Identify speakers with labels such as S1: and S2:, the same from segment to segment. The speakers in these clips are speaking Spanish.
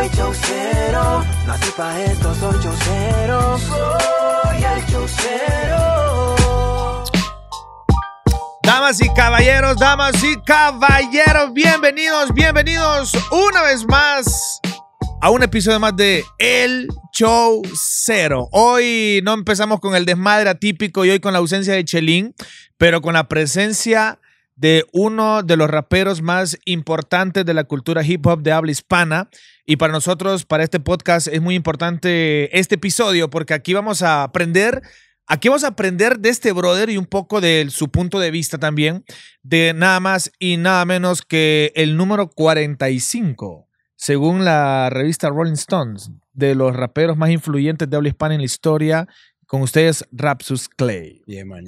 S1: soy el
S2: Damas y caballeros, damas y caballeros, bienvenidos, bienvenidos una vez más a un episodio más de El Show Cero. Hoy no empezamos con el desmadre atípico y hoy con la ausencia de Chelín, pero con la presencia de uno de los raperos más importantes de la cultura hip hop de habla hispana. Y para nosotros, para este podcast, es muy importante este episodio porque aquí vamos a aprender Aquí vamos a aprender de este brother y un poco de su punto de vista también, de nada más y nada menos que el número 45, según la revista Rolling Stones, de los raperos más influyentes de habla hispana en la historia con ustedes, Rapsus Clay.
S1: Yeah, man,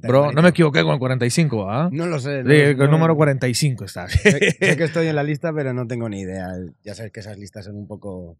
S1: Bro, no me
S2: equivoqué con el 45, ¿ah? No lo sé. el número 45 está. Sé,
S1: que estoy en la lista, pero no tengo ni idea. Ya sabes que esas listas son un poco...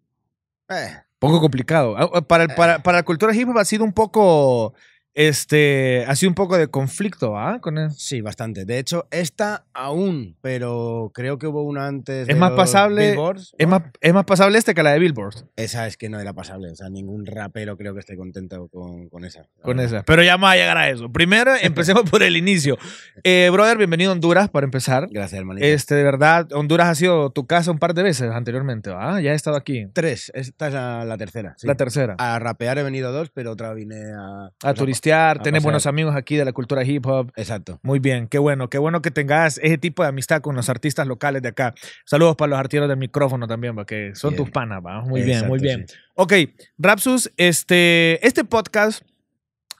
S2: Eh. Poco complicado. Ah, eh, para, para, eh. para la cultura hip hop ha sido un poco este, ha sido un poco de conflicto, ¿ah? Con él.
S1: Sí, bastante. De hecho, esta aún, pero creo que hubo una antes. Es más pasable.
S2: es, más, pasable este que la de Billboard.
S1: Esa es que no era pasable. O sea, ningún rapero creo que esté contento con, esa. Con esa. Pero
S2: ya vamos a llegar a eso. Primero, empecemos por el inicio. Eh, brother, bienvenido a Honduras para empezar. Gracias, hermanito. Este, de verdad, Honduras ha sido tu casa un par de veces anteriormente, ¿ah? Ya he estado aquí. Tres. Esta es la, tercera. La tercera. A rapear he venido dos, pero otra vine a. A turistear tener tenés buenos amigos aquí de la cultura hip hop. Exacto. Muy bien, qué bueno, qué bueno que tengas ese tipo de amistad con los artistas locales de acá. Saludos para los artilleros del micrófono también, porque son tus panas, Muy bien, muy bien. Ok, Rapsus, este, este podcast,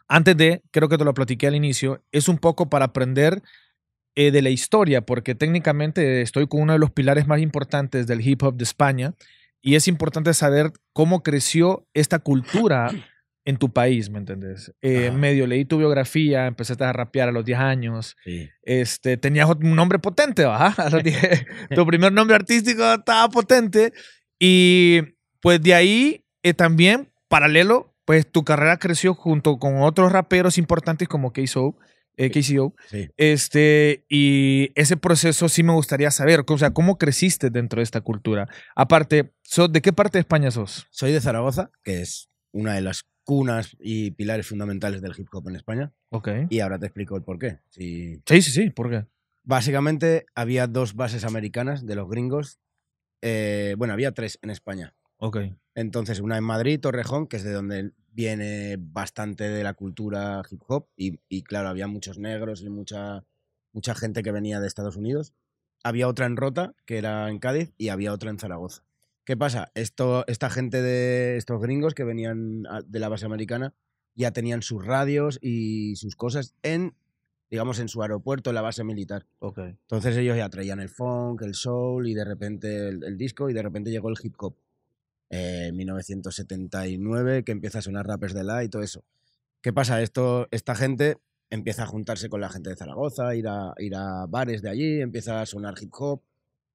S2: antes de, creo que te lo platiqué al inicio, es un poco para aprender eh, de la historia, porque técnicamente estoy con uno de los pilares más importantes del hip hop de España y es importante saber cómo creció esta cultura en tu país, ¿me entendés? Eh, medio leí tu biografía, empezaste a rapear a los 10 años. Este, tenías un nombre potente, ¿verdad? tu primer nombre artístico estaba potente. Y pues de ahí eh, también, paralelo, pues tu carrera creció junto con otros raperos importantes como KCO. Eh, este, y ese proceso sí me gustaría saber, o sea, ¿cómo creciste dentro de esta cultura? Aparte, ¿de qué parte de España sos? Soy de Zaragoza,
S1: que es una de las cunas y pilares fundamentales del hip hop en España. Ok. Y ahora te explico el porqué. Sí,
S2: sí, sí, ¿por qué?
S1: Básicamente había dos bases americanas de los gringos. Eh, bueno, había tres en España. Ok. Entonces, una en Madrid, Torrejón, que es de donde viene bastante de la cultura hip hop. Y, claro, había muchos negros y mucha, mucha gente que venía de Estados Unidos. Había otra en Rota, que era en Cádiz, y había otra en Zaragoza. ¿Qué pasa? Esto, esta gente de estos gringos que venían de la base americana ya tenían sus radios y sus cosas en, digamos, en su aeropuerto, en la base militar. Entonces ellos ya traían el funk, el soul y de repente el, disco y de repente llegó el hip hop. Eh, en 1979, que empieza a sonar rappers de la y todo eso. ¿Qué pasa? Esto, esta gente empieza a juntarse con la gente de Zaragoza, ir a, ir a bares de allí, empieza a sonar hip hop,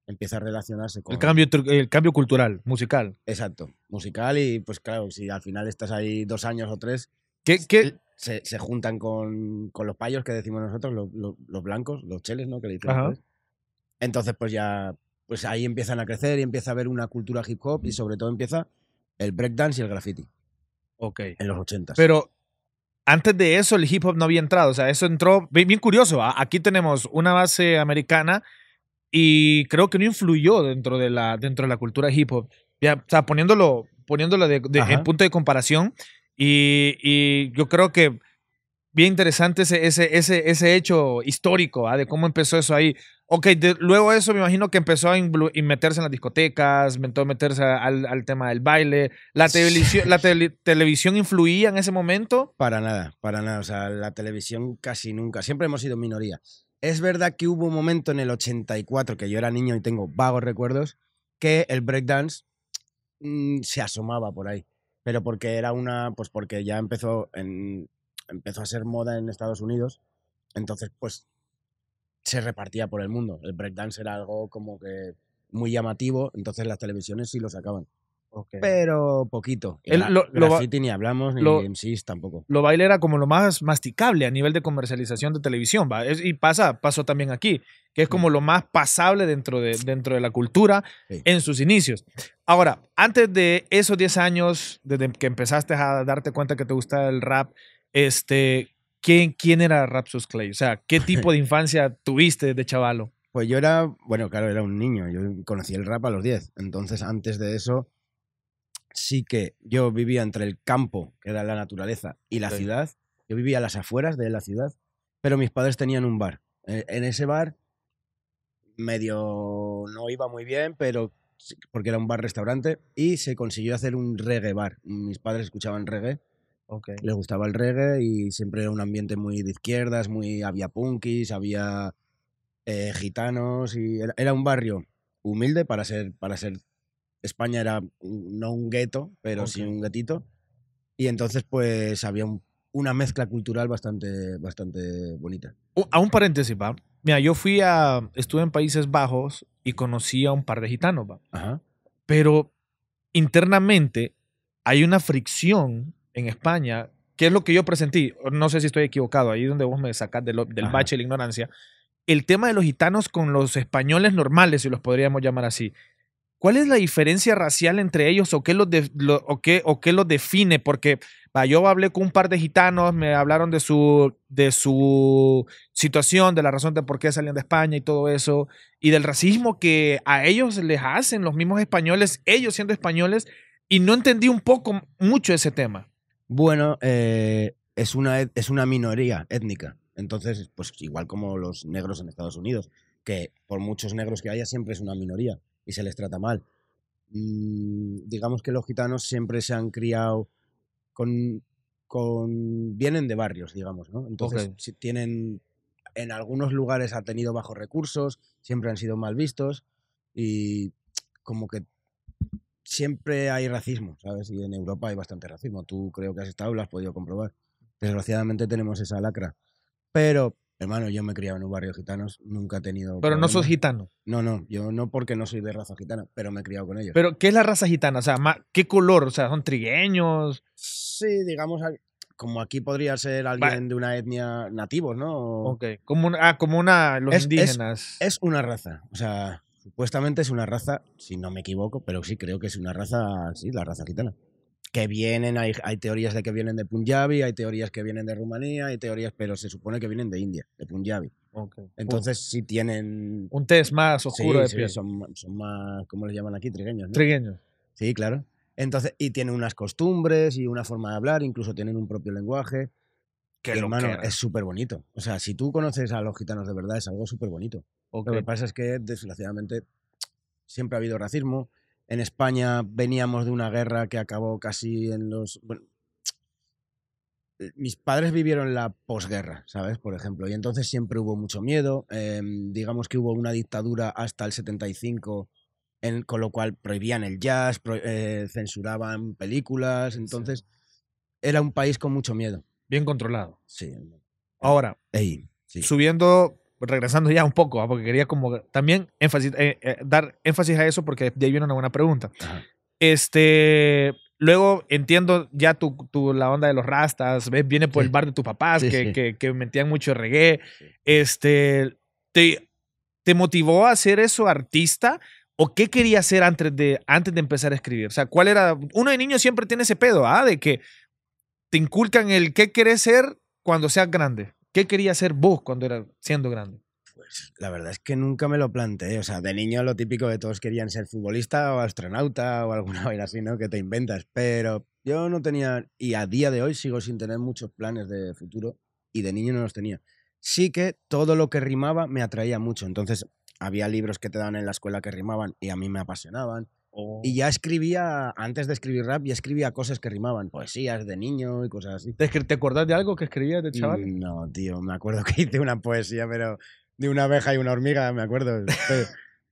S1: empieza a relacionarse con... El cambio,
S2: el cambio cultural, musical.
S1: Exacto, musical y pues claro, si al final estás ahí dos años o tres, ¿Qué, Se, se, juntan con, con, los payos que decimos nosotros, los, los, blancos, los cheles, ¿no? Entonces pues ya, pues ahí empiezan a crecer
S2: y empieza a haber una cultura hip hop y sobre todo empieza el breakdance y el graffiti. Ok. En los ochentas. Pero antes de eso el hip hop no había entrado, o sea, eso entró, bien curioso, ¿ah? aquí tenemos una base americana y creo que no influyó dentro de la, dentro de la cultura hip hop. Ya, o sea, poniéndolo, poniéndolo en punto de comparación, y, y, yo creo que bien interesante ese, ese, ese, ese hecho histórico ¿ah? de cómo empezó eso ahí. Ok, de, luego eso me imagino que empezó a meterse en las discotecas, empezó a meterse al, al tema del baile. ¿La, la televisión
S1: influía en ese momento? Para nada, para nada. O sea, la televisión casi nunca. Siempre hemos sido minoría. Es verdad que hubo un momento en el 84, que yo era niño y tengo vagos recuerdos, que el breakdance mm, se asomaba por ahí. Pero porque era una. Pues porque ya empezó, empezó a ser moda en Estados Unidos. Entonces, pues se repartía por el mundo. El breakdance era algo como que muy llamativo, entonces las televisiones sí lo sacaban. Pero poquito. El, City ni hablamos, ni lo, MCs tampoco.
S2: Lo baile era como lo más masticable a nivel de comercialización de televisión, y pasa, pasó también aquí, que es como lo más pasable dentro de, dentro de la cultura en sus inicios. Ahora, antes de esos 10 años, desde que empezaste a darte cuenta que te gusta el rap, este, ¿quién, quién era Rapsus Clay? O sea, ¿qué tipo de infancia tuviste de chavalo?
S1: Pues yo era, bueno, claro, era un niño, yo conocí el rap a los 10, entonces antes de eso sí que yo vivía entre el campo, que era la naturaleza, y la ciudad. Yo vivía a las afueras de la ciudad, pero mis padres tenían un bar. Eh, en ese bar medio no iba muy bien, pero porque era un bar-restaurante, y se consiguió hacer un reggae bar. Mis padres escuchaban reggae, okay. les gustaba el reggae y siempre era un ambiente muy de izquierdas, muy había punkis, había eh, gitanos, y era, era, un barrio humilde para ser, para ser España era no un gueto, pero sí un gatito. Y entonces,
S2: pues había una mezcla cultural bastante, bastante bonita. a un paréntesis, ¿va? Mira, yo fui a. Estuve en Países Bajos y conocí a un par de gitanos, ¿va? Ajá. Pero internamente hay una fricción en España, que es lo que yo presentí. No sé si estoy equivocado, ahí es donde vos me sacás del, del bache de la ignorancia el tema de los gitanos con los españoles normales, si los podríamos llamar así. ¿Cuál es la diferencia racial entre ellos o qué los, lo, qué, o qué define? Porque yo hablé con un par de gitanos, me hablaron de su, de su situación, de la razón de por qué salían de España y todo eso, y del racismo que a ellos les hacen los mismos españoles, ellos siendo españoles, y no entendí un poco, mucho ese tema. Bueno, eh, es, una, es una minoría étnica. Entonces, pues igual como
S1: los negros en Estados Unidos, que por muchos negros que haya siempre es una minoría y se les trata mal. Mm, digamos que los gitanos siempre se han criado con, con vienen de barrios, digamos, ¿no? Entonces si tienen en algunos lugares han tenido bajos recursos, siempre han sido mal vistos y como que siempre hay racismo, ¿sabes? Y en Europa hay bastante racismo. Tú creo que has estado, lo has podido comprobar. Desgraciadamente tenemos esa lacra. Pero Hermano, yo me he criado en un barrio gitanos, nunca he tenido. Pero no sos
S2: gitano. No, no,
S1: yo no porque no soy de raza gitana, pero me he criado con ellos.
S2: Pero, ¿qué es la raza gitana? O sea, ¿qué color? O sea, ¿son trigueños? Sí,
S1: digamos, como aquí podría ser alguien de una etnia nativos, ¿no? Ok, como una, ah, como una los es, indígenas. es, una raza, o sea, supuestamente es una raza, si no me equivoco, pero sí creo que es una raza, sí, la raza gitana que vienen, hay, hay, teorías de que vienen de Punjabi, hay teorías que vienen de Rumanía, hay teorías, pero se supone que vienen de India, de Punjabi. Entonces si tienen...
S2: Un test más oscuro de piel. Son,
S1: más, ¿cómo les llaman aquí? Trigueños. Trigueños. Sí, claro. Entonces, y tienen unas costumbres y una forma de hablar, incluso tienen un propio lenguaje. Que es súper bonito. O sea, si tú conoces a los gitanos de verdad, es algo súper bonito. Lo que pasa es que, desgraciadamente, siempre ha habido racismo, en España veníamos de una guerra que acabó casi en los... Eh, mis padres vivieron la posguerra, ¿sabes? Por ejemplo, y entonces siempre hubo mucho miedo. Em, digamos que hubo una dictadura hasta el 75, en, con lo cual prohibían el jazz, eh, censuraban películas, entonces era
S2: un país con mucho miedo. Bien controlado. Sí. Ahora, subiendo regresando ya un poco, ¿ah? porque quería como también eh, eh, dar énfasis a eso porque de ahí viene una buena pregunta. Este, luego entiendo ya tu, tu, la onda de los rastas, viene por el bar de tus papás que, que, metían mucho reggae. Este, ¿te, ¿te motivó a ser eso artista? ¿O qué quería hacer antes de, antes de empezar a escribir? O sea, ¿cuál era? Uno de niño siempre tiene ese pedo, ¿ah? De que te inculcan el qué querés ser cuando seas grande. ¿Qué quería ser vos cuando era siendo grande? Pues la verdad es que nunca me lo planteé. O sea, de niño lo típico de todos querían ser futbolista
S1: o astronauta o alguna vaina así, ¿no? Que te inventas. Pero yo no tenía, y a día de hoy sigo sin tener muchos planes de futuro y de niño no los tenía. Sí que todo lo que rimaba me atraía mucho. Entonces, había libros que te daban en la escuela que rimaban y a mí me apasionaban. Oh. Y ya escribía, antes de escribir rap, ya escribía cosas que rimaban, poesías de niño y cosas así. ¿Te, te acordás de algo que escribías de chaval? No, tío, me acuerdo que hice una poesía, pero de una abeja y una hormiga, me acuerdo.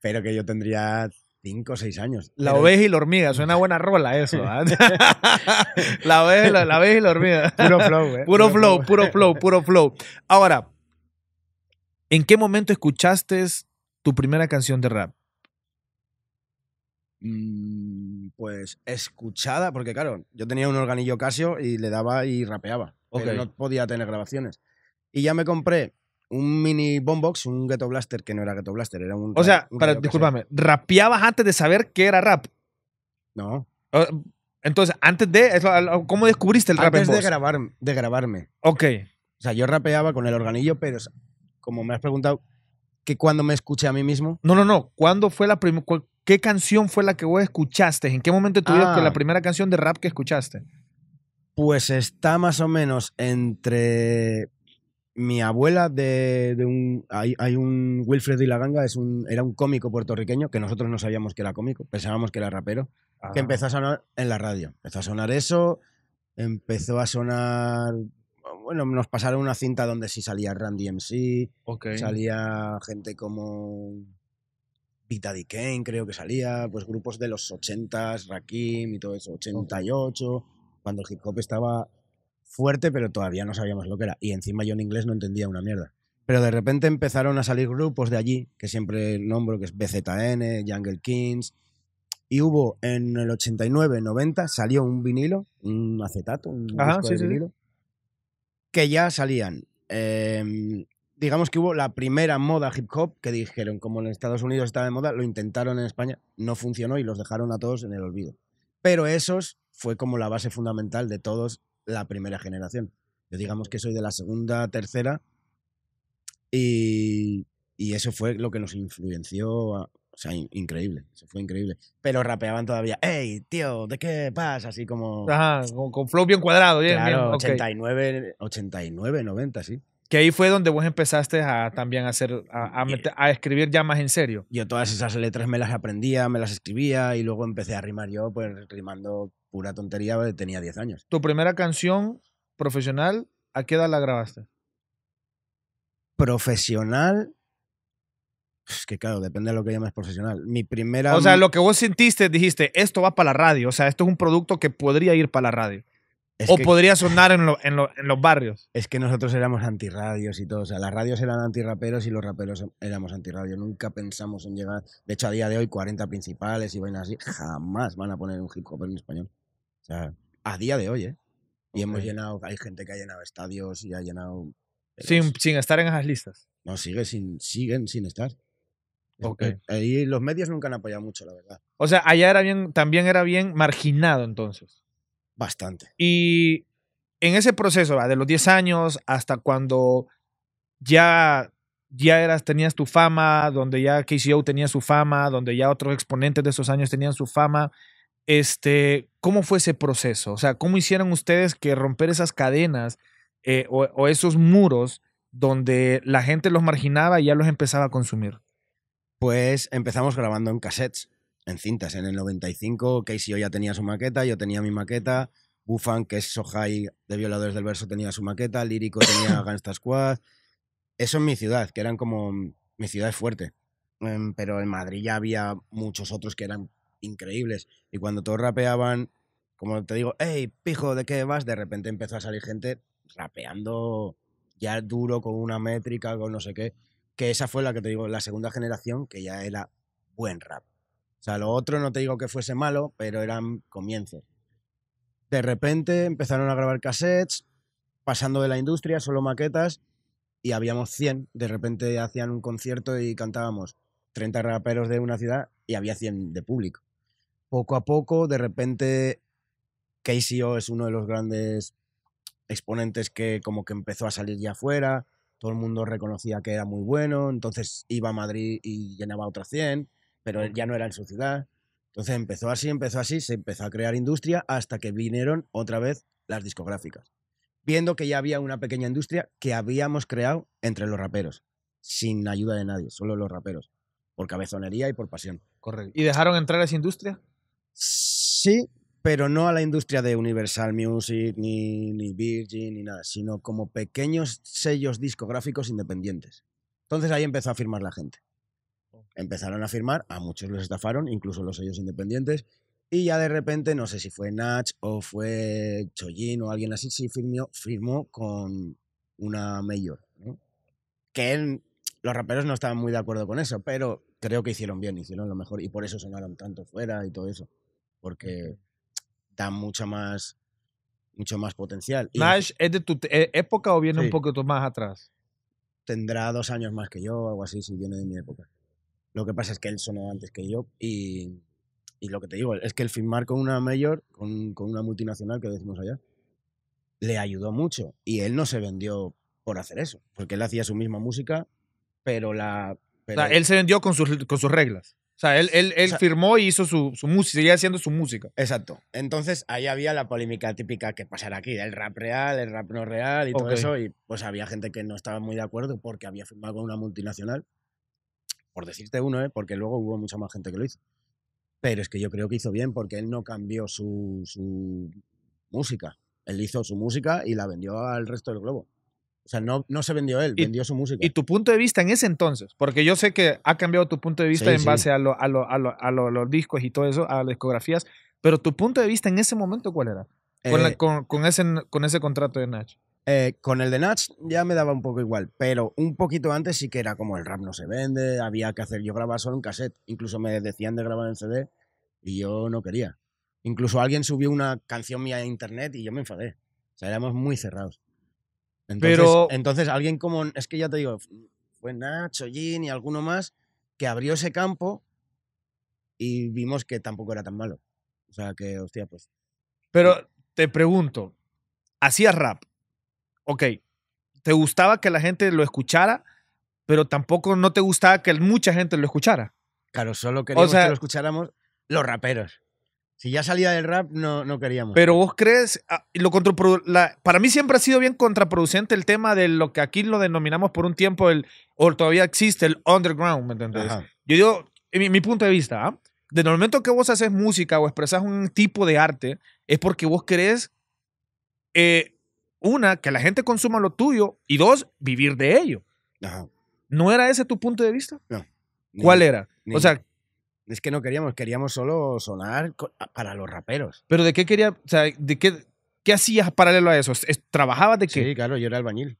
S1: pero, que yo tendría cinco o seis
S2: años. La oveja y la hormiga, suena buena rola eso. ¿ah? la, oveja, y la hormiga. Puro flow, ¿eh? Puro, flow, puro flow, puro flow. Ahora, ¿en qué momento escuchaste tu primera canción de rap?
S1: Mm, pues escuchada, porque claro, yo tenía un organillo Casio y le daba y rapeaba, no podía tener grabaciones. Y ya me compré un mini
S2: boombox, un ghetto blaster que no era ghetto blaster, era un O sea, discúlpame, rapeabas antes de saber qué era rap. No. entonces, antes de ¿cómo descubriste el rap antes de grabar
S1: de grabarme. Ok. O sea, yo rapeaba con el organillo, pero como me has
S2: preguntado que cuando me escuché a mí mismo. No, no, no. ¿Cuándo fue la primera? ¿Qué canción fue la que vos escuchaste? ¿En qué momento tuviste la ah. primera canción de rap que escuchaste? Pues
S1: está más o menos entre mi abuela de, un... Hay, un Wilfred y la Ganga, es un, era un cómico puertorriqueño, que nosotros no sabíamos que era cómico, pensábamos que era rapero, que ah. empezó a sonar en la radio. Empezó a sonar eso, empezó a sonar bueno, nos pasaron una cinta donde sí salía Randy MC, salía gente como Vita Kane, creo que salía, pues grupos de los 80s, Rakim y todo eso, 88, cuando el hip hop estaba fuerte, pero todavía no sabíamos lo que era. Y encima yo en inglés no entendía una mierda. Pero de repente empezaron a salir grupos de allí, que siempre el nombro, que es BZN, Jungle Kings. Y hubo en el 89, 90, salió un vinilo, un acetato, un vinilo, que ya salían. Em, digamos que hubo la primera moda hip hop que dijeron, como en Estados Unidos estaba de moda, lo intentaron en España, no funcionó y los dejaron a todos en el olvido. Pero esos fue como la base fundamental de todos la primera generación. Yo digamos que soy de la segunda, tercera y, y eso fue lo que nos influenció a, o sea, increíble, Se fue increíble. Pero rapeaban
S2: todavía, Ey,
S1: tío, ¿de qué pasa? Así como... Ajá, con, flow bien cuadrado. ¿eh? claro, 89, 89, 90, sí.
S2: Que ahí fue donde vos empezaste a también hacer, a, escribir ya más en serio. Yo todas esas letras me las aprendía, me las escribía y luego empecé a
S1: rimar yo, pues rimando pura tontería, pues, tenía 10 años.
S2: ¿Tu primera canción profesional, a qué edad la grabaste? Profesional,
S1: es que claro, depende de lo que llames profesional. Mi primera. O sea, lo que
S2: vos sentiste, dijiste, esto va para la radio. O sea, esto es un producto que podría ir para la radio. o podría sonar en, en, lo, en, los barrios.
S1: Es que nosotros éramos antirradios y todo. O sea, las radios eran antiraperos y los raperos em, éramos antirradios. Nunca pensamos en llegar. De hecho, a día de hoy, 40 principales y vainas así. Jamás van a poner un hip hop en español. O sea, a día de hoy, ¿eh? Y hemos llenado. Hay gente que ha llenado estadios y ha llenado. Eh, sin, sin estar en esas listas. No, sigue sin, siguen sin estar. Okay. Eh, ahí los medios nunca han apoyado mucho, la verdad. O sea,
S2: allá era bien, también era bien marginado entonces. Bastante. Y en ese proceso, de los 10 años hasta cuando ya, ya eras, tenías tu fama, donde ya KCO tenía su fama, donde ya otros exponentes de esos años tenían su fama, este, ¿cómo fue ese proceso? O sea, ¿cómo hicieron ustedes que romper esas cadenas eh, o esos muros donde la gente los marginaba y ya los empezaba a consumir? pues empezamos grabando en cassettes, en cintas.
S1: En el 95, Casey yo ya tenía su maqueta, yo tenía mi maqueta. Bufan, que es Sohai de Violadores del Verso, tenía su maqueta. Lírico tenía Gangsta Squad. Eso en mi ciudad, que eran como. Mm, mi ciudad es fuerte. Em, pero en Madrid ya había muchos otros que eran increíbles. Y cuando todos rapeaban, como te digo, hey, pijo, ¿de qué vas? De repente empezó a salir gente rapeando ya duro, con una métrica, con no sé qué que esa fue la que te digo, la segunda generación, que ya era buen rap. O sea, lo otro no te digo que fuese malo, pero eran comienzos. De repente empezaron a grabar cassettes, pasando de la industria, solo maquetas, y habíamos 100. De repente hacían un concierto y cantábamos 30 raperos de una ciudad y había 100 de público. Poco a poco, de repente, KCO es uno de los grandes exponentes que como que empezó a salir ya afuera todo el mundo reconocía que era muy bueno, entonces iba a Madrid y llenaba otras 100, pero ya no era en su ciudad. Entonces empezó así, empezó así, se empezó a crear industria hasta que vinieron otra vez las discográficas, viendo que ya había una pequeña industria que habíamos creado entre los raperos,
S2: sin ayuda de
S1: nadie, solo los raperos, por cabezonería y por pasión.
S2: Correcto. ¿Y dejaron entrar a esa industria?
S1: Sí, pero no a la industria de Universal Music, ni, ni Virgin, ni nada, sino como pequeños sellos discográficos independientes. Entonces ahí empezó a firmar la gente. Empezaron a firmar, a muchos los estafaron, incluso los sellos independientes, y ya de repente, no sé si fue Natch, o fue Chollín o alguien así, sí firmió, firmó con una mayor, que los raperos no estaban muy de acuerdo con eso, pero creo que hicieron bien, hicieron lo mejor, y por eso sonaron tanto fuera y todo eso, porque da mucha más, mucho más potencial.
S2: ¿Nash es de tu eh, época o viene un poquito más atrás? Tendrá dos años más que
S1: yo, o algo así, si viene de mi época. Lo que pasa es que él sonó antes que yo y, y lo que te digo es que el firmar con una mayor, con, con una multinacional que decimos allá, le ayudó mucho y él no se vendió por hacer eso, porque él hacía su misma música,
S2: pero la... o sea, él se vendió con sus, con sus reglas. O sea, él, él, firmó y hizo su, música, seguía haciendo su música. Exacto.
S1: Entonces, ahí había la polémica típica que pasará aquí, del rap real, el rap no real y todo eso. Y pues había gente que no estaba muy de acuerdo porque había firmado con una multinacional. Por decirte uno, ¿eh? porque luego hubo mucha más gente que lo hizo. Pero es que yo creo que hizo bien porque él no cambió su música. Él hizo su música
S2: y la vendió al resto del globo. O sea, no, se vendió él, vendió su música. Y tu punto de vista en ese entonces, porque yo sé que ha cambiado tu punto de vista en base a, lo, a, lo, a, lo, a los discos y todo eso, a las discografías, pero tu punto de vista en ese momento, ¿cuál era? Con, eh, ese, con ese contrato de Natch Eh, con el de Natch ya me daba un poco igual, pero un poquito antes sí que era
S1: como el rap no se vende, había que hacer, yo grababa solo en cassette, incluso me decían de grabar en CD y yo no quería. Incluso alguien subió una canción mía a internet y yo me enfadé. O sea, éramos muy cerrados. Entonces, Pero... entonces alguien como, es que ya te digo, fue Nacho, Jin y alguno más que abrió ese campo y vimos que tampoco
S2: era tan malo. O sea que, hostia, pues. Pero te pregunto, hacías rap, ok, te gustaba que la gente lo escuchara, pero tampoco no te gustaba que mucha gente lo escuchara. Claro, solo queríamos sea, que lo escucháramos
S1: los raperos. Si ya salía del rap, no, no queríamos.
S2: Pero vos crees, ah, lo la, para mí siempre ha sido bien contraproducente el tema de lo que aquí lo denominamos por un tiempo, el, o todavía existe, el underground, ¿me entendés? Yo digo, mi, mi, punto de vista, ¿ah? desde el momento que vos haces música o expresas un tipo de arte, es porque vos crees, eh, una, que la gente consuma lo tuyo, y dos, vivir de ello. ¿No era ese tu punto de vista? No.
S1: ¿Cuál era? o sea,
S2: es que no queríamos, queríamos solo sonar para los raperos. ¿Pero de qué quería, o sea, de qué, qué hacías paralelo a eso? ¿Trabajabas de qué? Sí, claro, yo era albañil.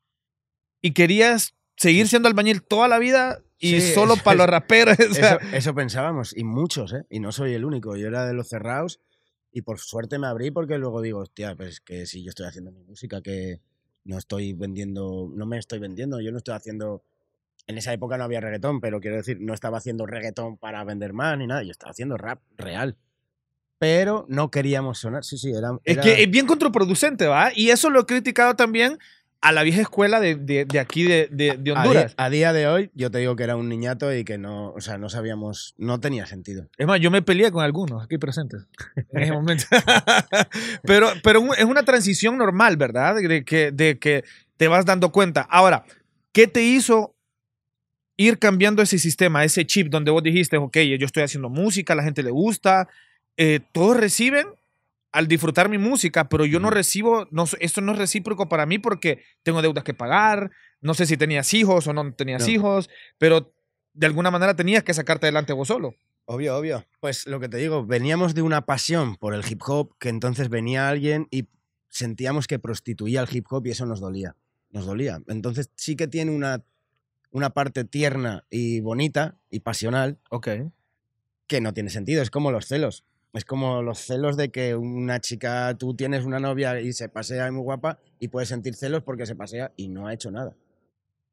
S2: ¿Y querías seguir siendo albañil toda la vida y solo para los raperos? Eso,
S1: pensábamos, y muchos, ¿eh? Y no soy el único, yo era de los cerrados y por suerte me abrí porque luego digo, hostia, pues que si yo estoy haciendo mi música, que no estoy vendiendo, no me estoy vendiendo, yo no estoy haciendo en esa época no había reggaetón, pero quiero decir, no estaba haciendo reggaetón para vender más ni nada, yo estaba haciendo rap real.
S2: Pero no queríamos sonar, sí, sí, era... Es que es bien contraproducente, ¿va? Y eso lo he criticado también a la vieja escuela de, de, aquí, de, de Honduras. A, día, de hoy,
S1: yo te digo que era un niñato y que no, o sea, no sabíamos, no tenía sentido.
S2: Es más, yo me peleé con algunos aquí presentes en ese momento. pero, pero es una transición normal, ¿verdad? De que, de que te vas dando cuenta. Ahora, ¿qué te hizo ir cambiando ese sistema, ese chip donde vos dijiste, ok, yo estoy haciendo música, la gente le gusta, eh, todos reciben al disfrutar mi música, pero yo no recibo, no, esto no es recíproco para mí porque tengo deudas que pagar, no sé si tenías hijos o no tenías hijos, pero de alguna manera tenías que sacarte adelante vos solo. Obvio, obvio. Pues lo que te digo,
S1: veníamos de una pasión por el hip hop, que entonces venía alguien y sentíamos que prostituía el hip hop y eso nos dolía. Nos dolía. Entonces sí que tiene una una parte tierna y bonita y pasional. Ok. Que no tiene sentido, es como los celos. Es como los celos de que una chica, tú tienes una novia y se pasea muy guapa y puedes sentir celos porque se pasea y no ha hecho nada.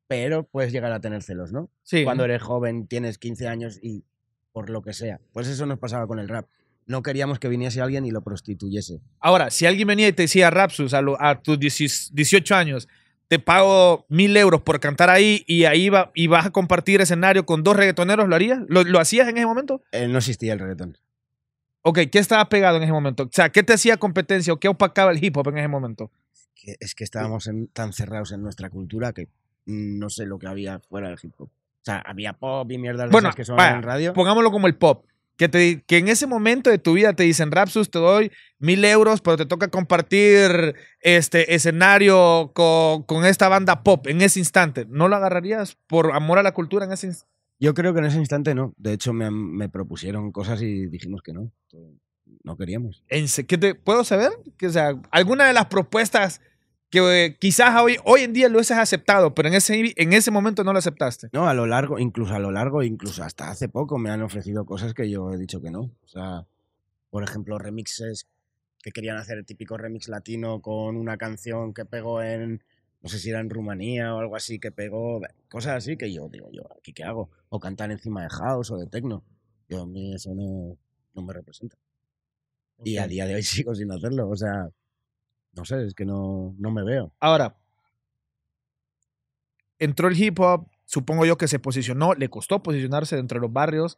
S1: Pero puedes llegar a tener celos, ¿no? Sí. Cuando eres joven, tienes 15 años y por lo que sea. Pues eso nos pasaba con el rap. No queríamos que viniese alguien y lo prostituyese.
S2: Ahora, si alguien venía y te decía Rapsus a, a tus 18 años, te pago mil euros por cantar ahí y ahí va, y vas a compartir escenario con dos reggaetoneros, ¿lo harías? ¿Lo, hacías en ese momento? Eh, no existía el reggaeton. Ok, ¿qué estaba pegado en ese momento? O sea, ¿qué te hacía competencia o qué opacaba el hip hop en ese momento?
S1: es que estábamos tan cerrados en nuestra cultura que no sé lo que había fuera del hip hop. O sea, había pop y mierda bueno, que son en
S2: radio. Pongámoslo como el pop. Que, te, que en ese momento de tu vida te dicen, Rapsus, te doy mil euros, pero te toca compartir este escenario con, esta banda pop en ese instante. ¿No lo agarrarías por amor a la cultura en ese instante? Yo creo que en ese instante no. De hecho, me, propusieron cosas y dijimos que no. no queríamos. ¿En, te, ¿Puedo saber? Que, sea, ¿Alguna de las propuestas que eh, quizás hoy, hoy en día lo has aceptado, pero en ese, en ese momento no lo aceptaste. No, a lo largo, incluso a lo largo, incluso hasta hace poco me han ofrecido cosas que yo he dicho que no. O sea,
S1: por ejemplo, remixes que querían hacer el típico remix latino con una canción que pegó en, no sé si era en Rumanía o algo así, que pegó, cosas así que yo digo, yo, ¿aquí qué hago? O cantar encima de house o de techno. Yo a mí eso no, no me representa. Y a día de hoy sigo sin hacerlo, o sea no sé, es que no, no
S2: me veo. Ahora, entró el hip hop, supongo yo que se posicionó, le costó posicionarse dentro de los barrios.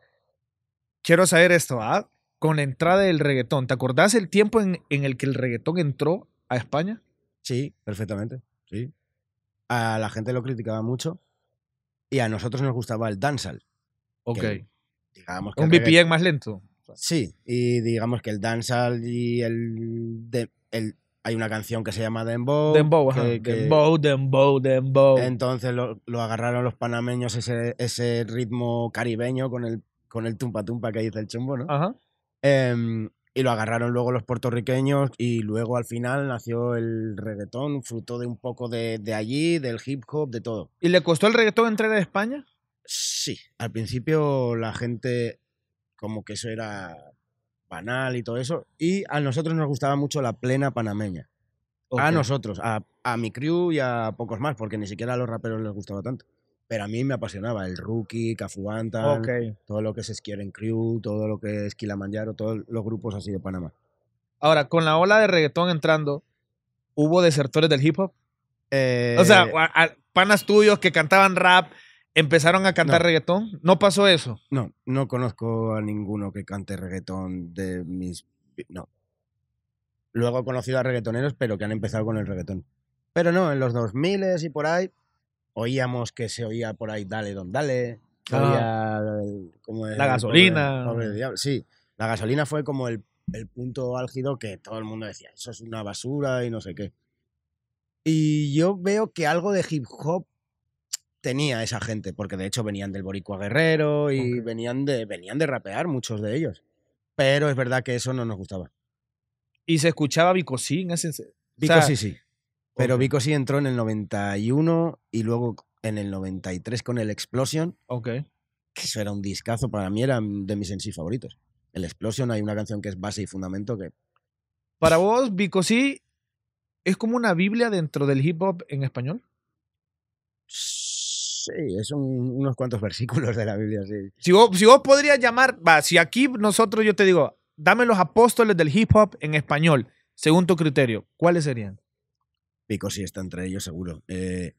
S2: Quiero saber esto, ¿ah? Con la entrada del reggaetón, ¿te acordás el tiempo en, el que el reggaetón entró a España? Sí, perfectamente, sí. A la gente lo criticaba mucho y a nosotros nos
S1: gustaba el dancehall. Ok.
S2: digamos Un VPN más lento.
S1: Sí, y digamos que el dancehall y el hay una canción que se llama Dembow. Dembow, Dembow, Dembow, Dembow. Entonces lo, agarraron los panameños ese, ritmo caribeño con el, con el tumpa tumpa que dice el chumbo, ¿no? Ajá. Em, y lo agarraron luego los puertorriqueños y luego al final nació el reggaetón, fruto de un poco de, de allí, del hip hop, de todo.
S2: ¿Y le costó el reggaetón entrar a España?
S1: Sí, al principio la gente como que eso era panal y todo eso. Y a nosotros nos gustaba mucho la plena panameña. A nosotros, a, mi crew y a pocos más, porque ni siquiera a los raperos les gustaba tanto. Pero a mí me apasionaba el rookie, Cafuanta, todo lo que es en Crew, todo lo que es Quilamanyaro, todos los grupos así de Panamá.
S2: Ahora, con la ola de reggaetón entrando, ¿hubo desertores del hip hop? Eh, o sea, panas tuyos que cantaban rap, empezaron a cantar reggaetón. ¿No pasó eso?
S1: No, no conozco a ninguno que cante reggaetón de mis... No. Luego he conocido a
S2: reggaetoneros, pero
S1: que han empezado con el reggaetón. Pero no, en los 2000 y por ahí, oíamos que se oía por ahí Dale Don Dale, ah. la gasolina. sí, la gasolina fue como el, el punto álgido que todo el mundo decía, eso es una basura y no sé qué. Y yo veo que algo de hip hop tenía esa gente, porque de hecho venían del Boricua Guerrero y venían, de, venían de rapear muchos de ellos. Pero es verdad
S2: que eso no nos gustaba. ¿Y se escuchaba Bicosí? en sí, sí.
S1: Pero Bicosí entró en el 91 y luego en el 93 con el Explosion. Ok. Que eso era un discazo, para mí era de mis en sí favoritos. El Explosion, hay una canción
S2: que es base y fundamento que... Para vos, Vico es como una Biblia dentro del hip hop en español. Sí, son unos cuantos versículos de la Biblia, Si vos, si vos podrías llamar, va, si aquí nosotros yo te digo, dame los apóstoles del hip hop en español, según tu criterio, ¿cuáles serían? Pico sí está entre ellos, seguro. Eh,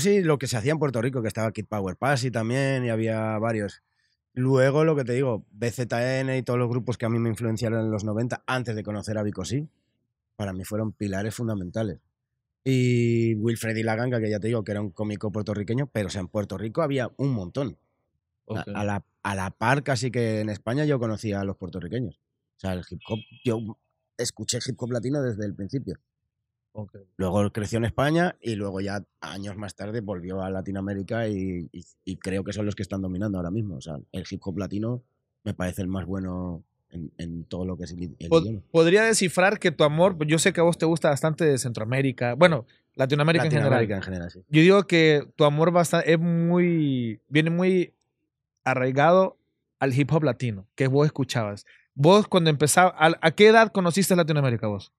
S2: sí, lo que se hacía en Puerto Rico, que estaba Kid Power Pass y
S1: también, y había varios. Luego, lo que te digo, BZN y todos los grupos que a mí me influenciaron en los 90, antes de conocer a vicosí para mí fueron pilares fundamentales y Wilfred y la ganga, que ya te digo que era un cómico puertorriqueño, pero en Puerto Rico había un montón. A, la, par casi que en España yo conocía a los puertorriqueños. O sea, el hip hop, yo escuché hip hop latino desde el principio. Luego creció en España y luego ya años más tarde volvió a Latinoamérica y, y creo que son los que están dominando ahora mismo. O sea, el hip hop latino me parece el más bueno en, todo lo que es el,
S2: Podría descifrar que tu amor, yo sé que a vos te gusta bastante de Centroamérica, bueno, Latinoamérica, en general. Yo digo que tu amor bastante, es muy, viene muy arraigado al hip hop latino, que vos escuchabas. Vos cuando empezabas, a, qué edad conociste Latinoamérica vos?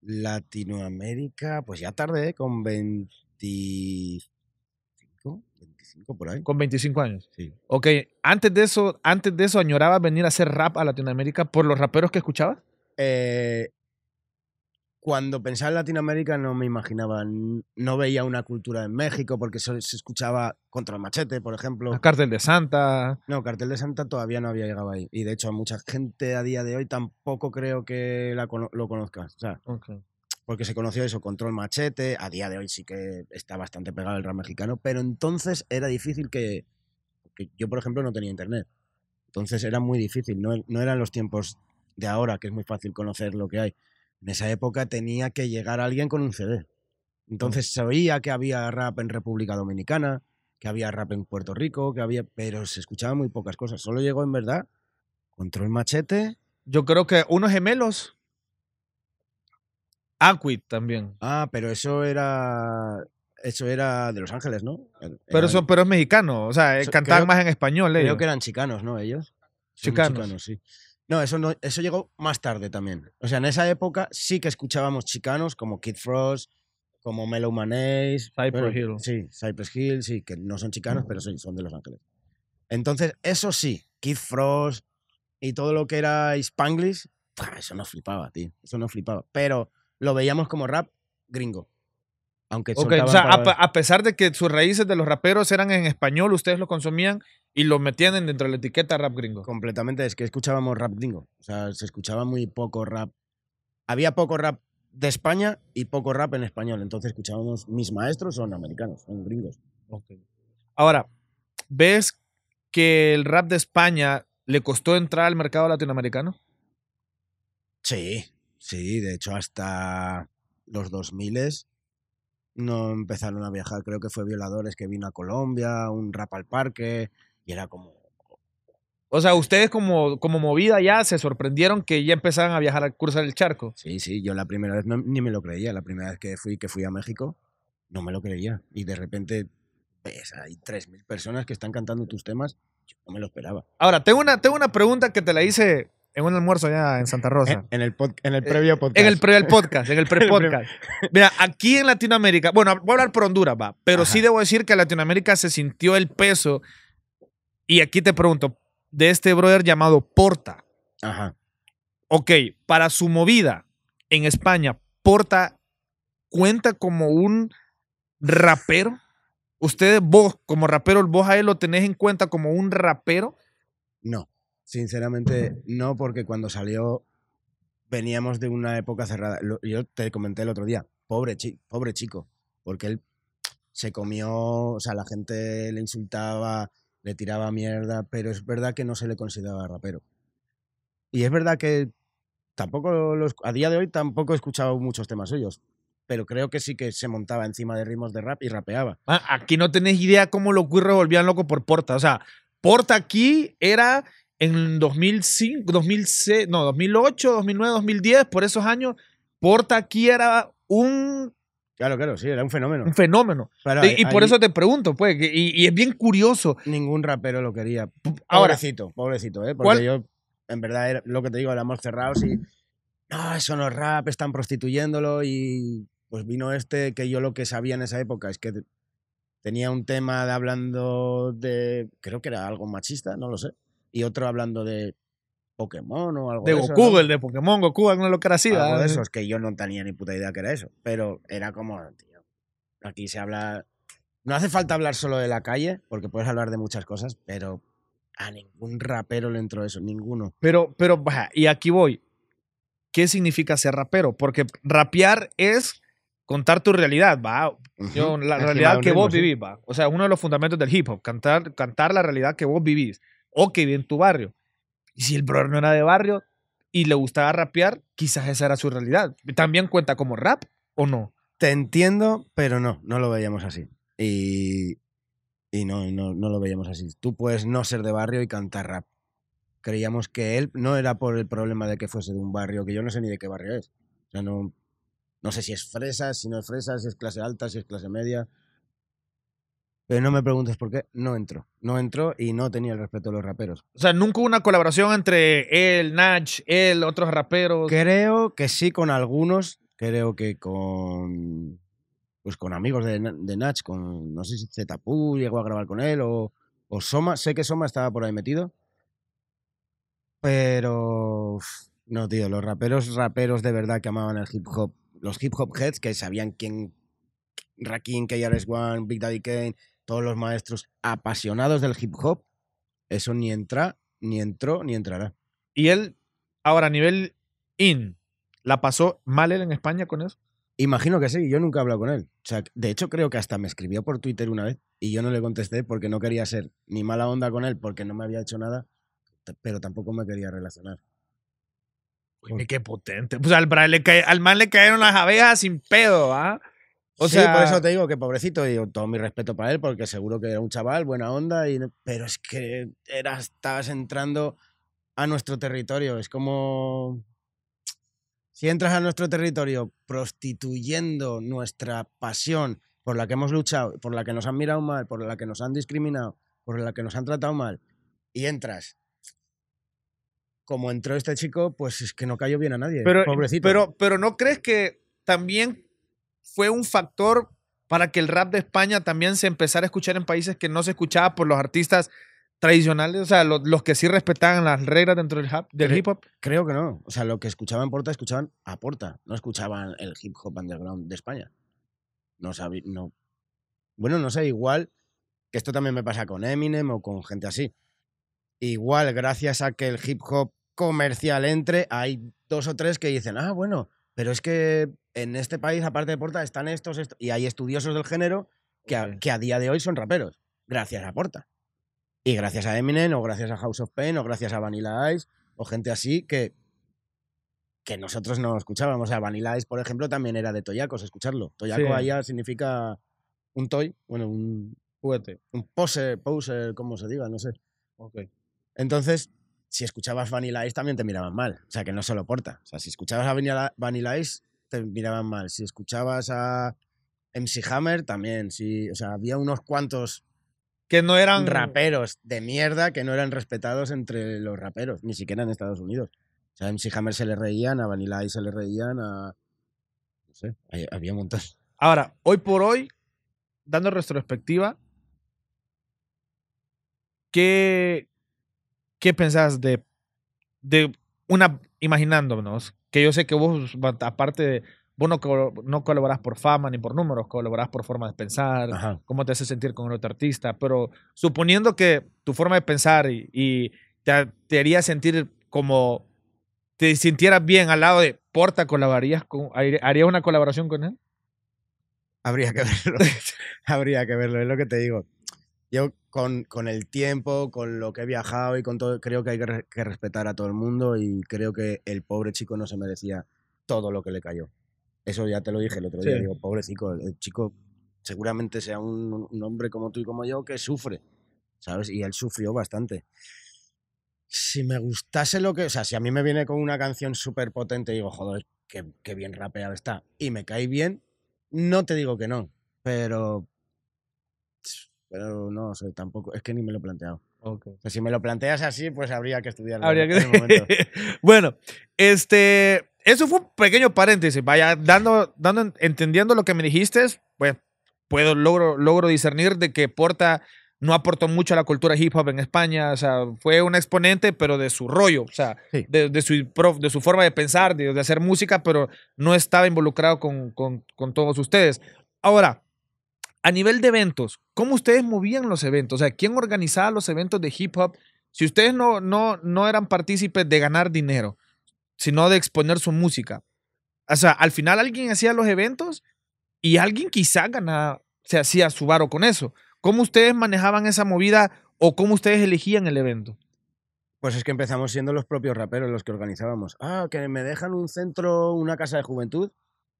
S1: Latinoamérica,
S2: pues ya tardé, con 25, con 25 años. Sí. Ok, antes de eso, antes de eso, ¿añorabas venir a hacer rap a Latinoamérica por los raperos que escuchabas?
S1: Eh, cuando pensaba en Latinoamérica no me imaginaba, no veía una cultura en México porque se escuchaba contra el machete, por
S2: ejemplo. Ah, cartel de Santa.
S1: No, cartel de Santa todavía no había llegado ahí. Y de hecho a mucha gente a día de hoy tampoco creo que lo conozcas O porque se conoció eso, Control Machete, a día de hoy sí que está bastante pegado el rap mexicano, pero entonces era difícil que, yo, por ejemplo, no tenía internet. Entonces era muy difícil, no, no eran los tiempos de ahora, que es muy fácil conocer lo que hay. En esa época tenía que llegar alguien con un CD. Entonces se oía que había rap en República Dominicana, que había rap en Puerto Rico, que había, pero se escuchaban muy pocas cosas. Solo llegó en verdad Control Machete.
S2: Yo creo que unos gemelos Aquit también. Ah, pero eso era. Eso era de Los Ángeles, ¿no? Er, pero, eso, pero es mexicano, o sea,
S1: eh, cantaban más en español ellos. Creo que eran chicanos, ¿no? Ellos.
S2: Chicanos. sí.
S1: No, eso no, eso llegó más tarde también. O sea, en esa época sí que escuchábamos chicanos como Kid Frost, como Mellow Manays, Cypress Hill. Sí, Cypress Hill, sí, que no son chicanos, pero son de Los Ángeles. Entonces, eso sí, Kid Frost y todo lo que era Spanglish, eso no flipaba, tío. Eso no flipaba. Pero lo veíamos como rap gringo. Aunque a,
S2: pesar de que sus raíces de los raperos eran en español, ustedes lo consumían y lo metían dentro de la etiqueta rap gringo. Completamente, es que escuchábamos rap gringo. O sea,
S1: se escuchaba muy poco rap. Había poco rap de España y poco rap en español.
S2: Entonces escuchábamos, mis maestros son americanos, son gringos. Ahora, ¿ves que el rap de España le costó entrar al mercado latinoamericano?
S1: Sí, Sí, de hecho hasta los 2000 no empezaron a viajar. Creo que fue Violadores que vino a Colombia, un rap al
S2: parque, y era como... Oh, o sea, eh". ustedes como, como movida ya se sorprendieron que ya empezaban a viajar al curso del charco. Sí, sí, yo la primera vez ni me lo creía. La primera vez que fui, que
S1: fui a México, no me lo creía. Y de repente ves, hay 3.000 personas que están
S2: cantando tus temas.
S1: Yo no me lo esperaba.
S2: Ahora, tengo una, tengo una pregunta que te la hice en un almuerzo allá en Santa Rosa. En, el, en el previo eh, podcast. En el previo podcast, en el Mira, aquí en Latinoamérica, bueno, voy a hablar por Honduras, va, pero sí debo decir que Latinoamérica se sintió el peso. Y aquí te pregunto, de este brother llamado Porta. Ajá. Ok, para su movida en España, Porta cuenta como un rapero. Ustedes, vos, como rapero, vos a él lo tenés en cuenta como un rapero.
S1: No. Sinceramente,
S2: no, porque cuando
S1: salió veníamos de una época cerrada. Yo te comenté el otro día, pobre, chi pobre chico, porque él se comió, o sea, la gente le insultaba, le tiraba mierda, pero es verdad que no se le consideraba rapero. Y es verdad que tampoco, a día de hoy tampoco he escuchado muchos temas suyos, pero creo que sí
S2: que se montaba encima de ritmos de rap y rapeaba. Ah, aquí no tenéis idea cómo los cuirros volvían loco por Porta. O sea, Porta aquí era en 2005, 2006, no, 2008, 2009, 2010, por esos años, Porta aquí era un... Claro, claro, sí, era un fenómeno. Un fenómeno. y, por eso te pregunto, pues, y, es bien curioso.
S1: Ningún rapero lo quería. Pobrecito, pobrecito, ¿eh? Porque yo, en verdad, lo que te digo, amor cerrado, y... No, eso no es rap, están prostituyéndolo y... Pues vino este que yo lo que sabía en esa época es que tenía un tema de hablando de... Creo que era algo machista, no lo sé y otro hablando de Pokémon o algo de, de Goku, ¿no? el
S2: de Pokémon, Goku, no así. Algo de ah, eso, es eh.
S1: que yo no tenía ni puta idea que era eso. Pero era como, tío, aquí se habla... No hace falta hablar solo de la calle, porque puedes hablar de muchas
S2: cosas, pero a ningún rapero le entró eso, ninguno. Pero, pero, y aquí voy. ¿Qué significa ser rapero? Porque rapear es contar tu realidad, va. la realidad que vos ¿eh? vivís, va. O sea, uno de los fundamentos del hip hop, cantar, cantar la realidad que vos vivís o que vive en tu barrio. Y si el brother no era de barrio y le gustaba rapear, quizás esa era su realidad. ¿También cuenta como rap o no? Te
S1: entiendo, pero no, no lo veíamos así. Y, y no, no, no lo veíamos así. Tú puedes no ser de barrio y cantar rap. Creíamos que él no era por el problema de que fuese de un barrio, que yo no sé ni de qué barrio es. O sea, no, no sé si es fresa, si no es fresa, si es clase alta, si es clase media. Pero no me preguntes por qué, no entró. No entró y no tenía el respeto de los raperos.
S2: O sea, nunca hubo una colaboración entre él, Natch él, otros raperos.
S1: Creo que sí con algunos, creo que con pues con amigos de, de con no sé si Zetapu llegó a grabar con él o, o Soma, sé que Soma estaba por ahí metido. Pero no, tío, los raperos, raperos de verdad que amaban el hip hop, los hip hop heads que sabían quién Rakim, KRS One, Big Daddy Kane, todos los maestros apasionados del hip hop, eso ni entra, ni entró, ni entrará. Y él, ahora a nivel in, ¿la pasó mal él en España con eso? Imagino que sí, yo nunca he hablado con él. O sea, de hecho creo que hasta me escribió por Twitter una vez y yo no le contesté porque no quería ser ni mala onda con él porque no me había hecho nada, pero tampoco me quería relacionar.
S2: Uy, qué potente. Pues al, al, man le cayeron las abejas sin pedo, ¿ah? O sí, por eso te
S1: digo que pobrecito, y todo mi respeto para él, porque seguro que era un chaval, buena onda, y pero es que era, estabas entrando a nuestro territorio. Es como si entras a nuestro territorio prostituyendo nuestra pasión por la que hemos luchado, por la que nos han mirado mal, por la que nos han discriminado, por la que nos han tratado mal, y entras como entró este chico, pues es que no cayó bien a nadie. pobrecito. Pero,
S2: pero no crees que también fue un factor para que el rap de España también se empezara a escuchar en países que no se escuchaba por los artistas tradicionales, o sea, los, que sí respetaban las reglas dentro del, hip, hop? Creo que
S1: no. O sea, lo que escuchaban Porta, escuchaban a Porta, no escuchaban el hip hop underground de España. No sabía, no. Bueno, no sé, igual que esto también me pasa con Eminem o con gente así. Igual, gracias a que el hip hop comercial entre, hay dos o tres que dicen, ah, bueno, pero es que en este país, aparte de Porta, están estos, y hay estudiosos del género que a, que a, día de hoy son raperos, gracias a Porta. Y gracias a Eminem, o gracias a House of Pain, o gracias a Vanilla Ice, o gente así que, que nosotros no escuchábamos. O sea, Vanilla Ice, por ejemplo, también era de Toyacos, escucharlo. Toyaco allá significa un toy, bueno, un juguete. Un pose, pose, como se diga, no sé. Entonces, si escuchabas Vanilla Ice también te miraban mal. O sea, que no solo Porta. O sea, si escuchabas a Vanilla, Vanilla Ice te miraban mal. Si escuchabas a MC Hammer, también. si, o sea, había unos cuantos que no eran raperos de mierda que no eran respetados entre los raperos, ni siquiera en Estados Unidos. O sea, a MC Hammer se le reían, a Vanilla Ice se le reían, a no sé, había un montón.
S2: Ahora, hoy por hoy, dando retrospectiva, ¿qué, qué pensás de una imaginándonos, que yo sé que vos, aparte de, vos no, no colaborás por fama ni por números, colaborás por forma de pensar, cómo te hace sentir con el otro artista, pero suponiendo que tu forma de pensar y, te, haría sentir como te sintieras bien al lado de Porta, ¿colaborarías harías una colaboración con él? Habría que
S1: habría que verlo, es lo que te digo yo con, con, el tiempo, con lo que he viajado y con todo, creo que hay que, respetar a todo el mundo y creo que el pobre chico no se merecía todo lo que le cayó. Eso ya te lo dije el otro día, digo, pobre chico, el chico seguramente sea un, hombre como tú y como yo que sufre, ¿sabes? Y él sufrió bastante. Si me gustase lo que, o sea, si a mí me viene con una canción súper potente y digo, joder, qué, qué bien rapeado está, y me cae bien, no te digo que no, pero pero no sé, tampoco. Es que ni me lo he planteado. si me lo planteas así, pues habría que estudiarlo. Habría que...
S2: bueno, este. Eso fue un pequeño paréntesis. Vaya, dando, dando, entendiendo lo que me dijiste, pues puedo, logro, logro discernir de que Porta no aportó mucho a la cultura hip hop en España. O sea, fue un exponente, pero de su rollo, o sea, de, su, de su forma de pensar, de, hacer música, pero no estaba involucrado con todos ustedes. Ahora, a nivel de eventos, ¿cómo ustedes movían los eventos? O sea, ¿quién organizaba los eventos de hip hop? Si ustedes no, no, no eran partícipes de ganar dinero, sino de exponer su música. O sea, al final alguien hacía los eventos y alguien quizá ganaba, se hacía su varo con eso. ¿Cómo ustedes manejaban esa movida o cómo ustedes elegían el evento?
S1: Pues es que empezamos siendo los propios raperos los que organizábamos. Ah, que me dejan un centro, una casa de juventud.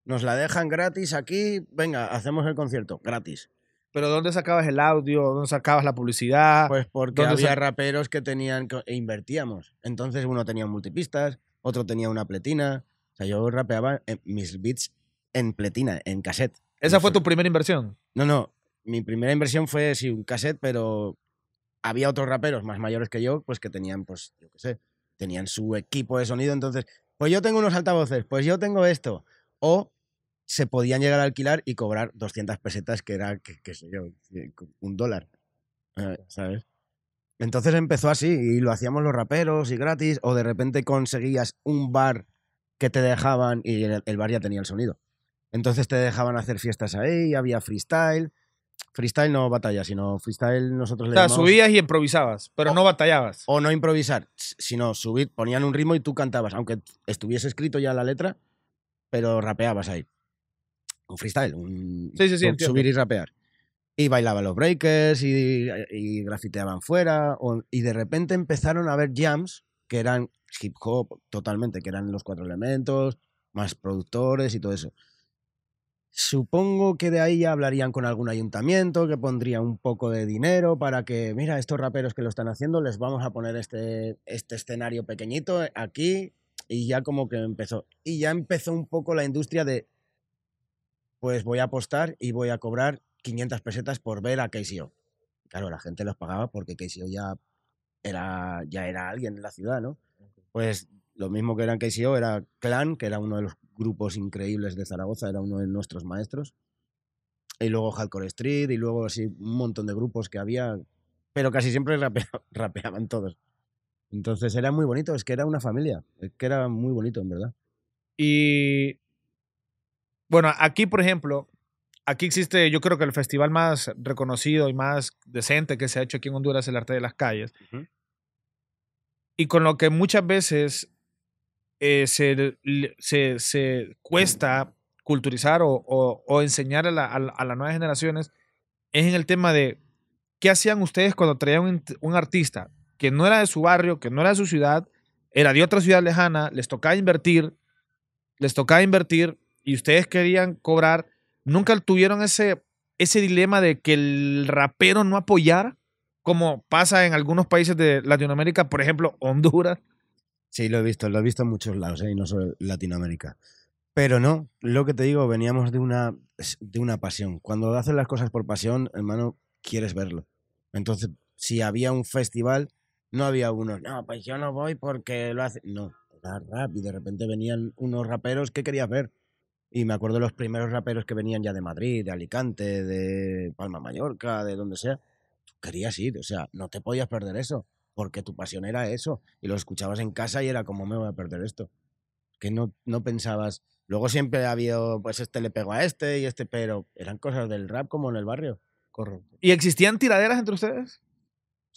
S1: Nos la dejan gratis aquí, venga, hacemos el concierto, gratis. Pero ¿dónde sacabas el audio? ¿Dónde sacabas la publicidad? Pues porque había raperos que tenían e invertíamos. Entonces uno tenía multipistas, otro tenía una pletina. O sea, yo rapeaba mis beats en pletina, en cassette. ¿Esa fue tu primera inversión? No, no. Mi primera inversión fue, sí, un cassette, pero había otros raperos más mayores que yo, pues que tenían, pues, yo qué sé, tenían su equipo de sonido. Entonces, pues yo tengo unos altavoces, pues yo tengo esto, o se podían llegar a alquilar y cobrar 200 pesetas, que era, qué que sé yo, eh, un dólar, eh, ¿sabes? Entonces empezó así y lo hacíamos los raperos y gratis, o de repente conseguías un bar que te dejaban y el, bar ya tenía el sonido. Entonces te dejaban hacer fiestas ahí, había freestyle. Freestyle no batalla, sino freestyle nosotros le O sea, subías y improvisabas, pero no batallabas. O no improvisar, sino subir, ponían un ritmo y tú cantabas, aunque estuviese escrito ya la letra, pero rapeabas ahí. Un freestyle, subir y rapear. Y bailaban los breakers y, y grafiteaban fuera. y de repente empezaron a ver jams que eran hip hop totalmente, que eran los cuatro elementos, más productores y todo eso. Supongo que de ahí ya hablarían con algún ayuntamiento que pondría un poco de dinero para que, mira, estos raperos que lo están haciendo, les vamos a poner este, este escenario pequeñito aquí y ya como que empezó. Y ya empezó un poco la industria de, pues voy a apostar y voy a cobrar 500 pesetas por ver a KCO. Claro, la gente los pagaba porque KCO ya era, ya era alguien en la ciudad, ¿no? Pues lo mismo que eran KCO, era Clan, que era uno de los grupos increíbles de Zaragoza, era uno de nuestros maestros. Y luego Hardcore Street, y luego así un montón de grupos que había, pero casi siempre rapeaban todos. Entonces era muy bonito, es que era una familia, es que era muy
S2: bonito, en verdad. Y bueno, aquí, por ejemplo, aquí existe, yo creo que el festival más reconocido y más decente que se ha hecho aquí en Honduras, es el arte de las calles. Y con lo que muchas veces eh, se, se, se, cuesta culturizar o, o, enseñar a, la, las nuevas generaciones es en el tema de qué hacían ustedes cuando traían un artista que no era de su barrio, que no era de su ciudad, era de otra ciudad lejana, les tocaba invertir, les tocaba invertir y ustedes querían cobrar, nunca tuvieron ese, ese dilema de que el rapero no apoyara, como pasa en algunos países de Latinoamérica, por ejemplo, Honduras.
S1: Sí, lo he visto, lo he visto en muchos lados, eh, y no solo Latinoamérica. Pero no, lo que te digo, veníamos de una, de una pasión. Cuando haces las cosas por pasión, hermano, quieres verlo. Entonces, si había un festival, no había uno, no, pues yo no voy porque lo hace. No, era rap y de repente venían unos raperos que querías ver. Y me acuerdo los primeros raperos que venían ya de Madrid, de Alicante, de Palma Mallorca, de donde sea. querías ir, o sea, no te podías perder eso, porque tu pasión era eso. Y lo escuchabas en casa y era como me voy a perder esto. Que no, no pensabas. Luego siempre ha habido, pues este le pegó a este y este, pero
S2: eran cosas del rap como en el barrio. ¿Y existían tiraderas entre ustedes?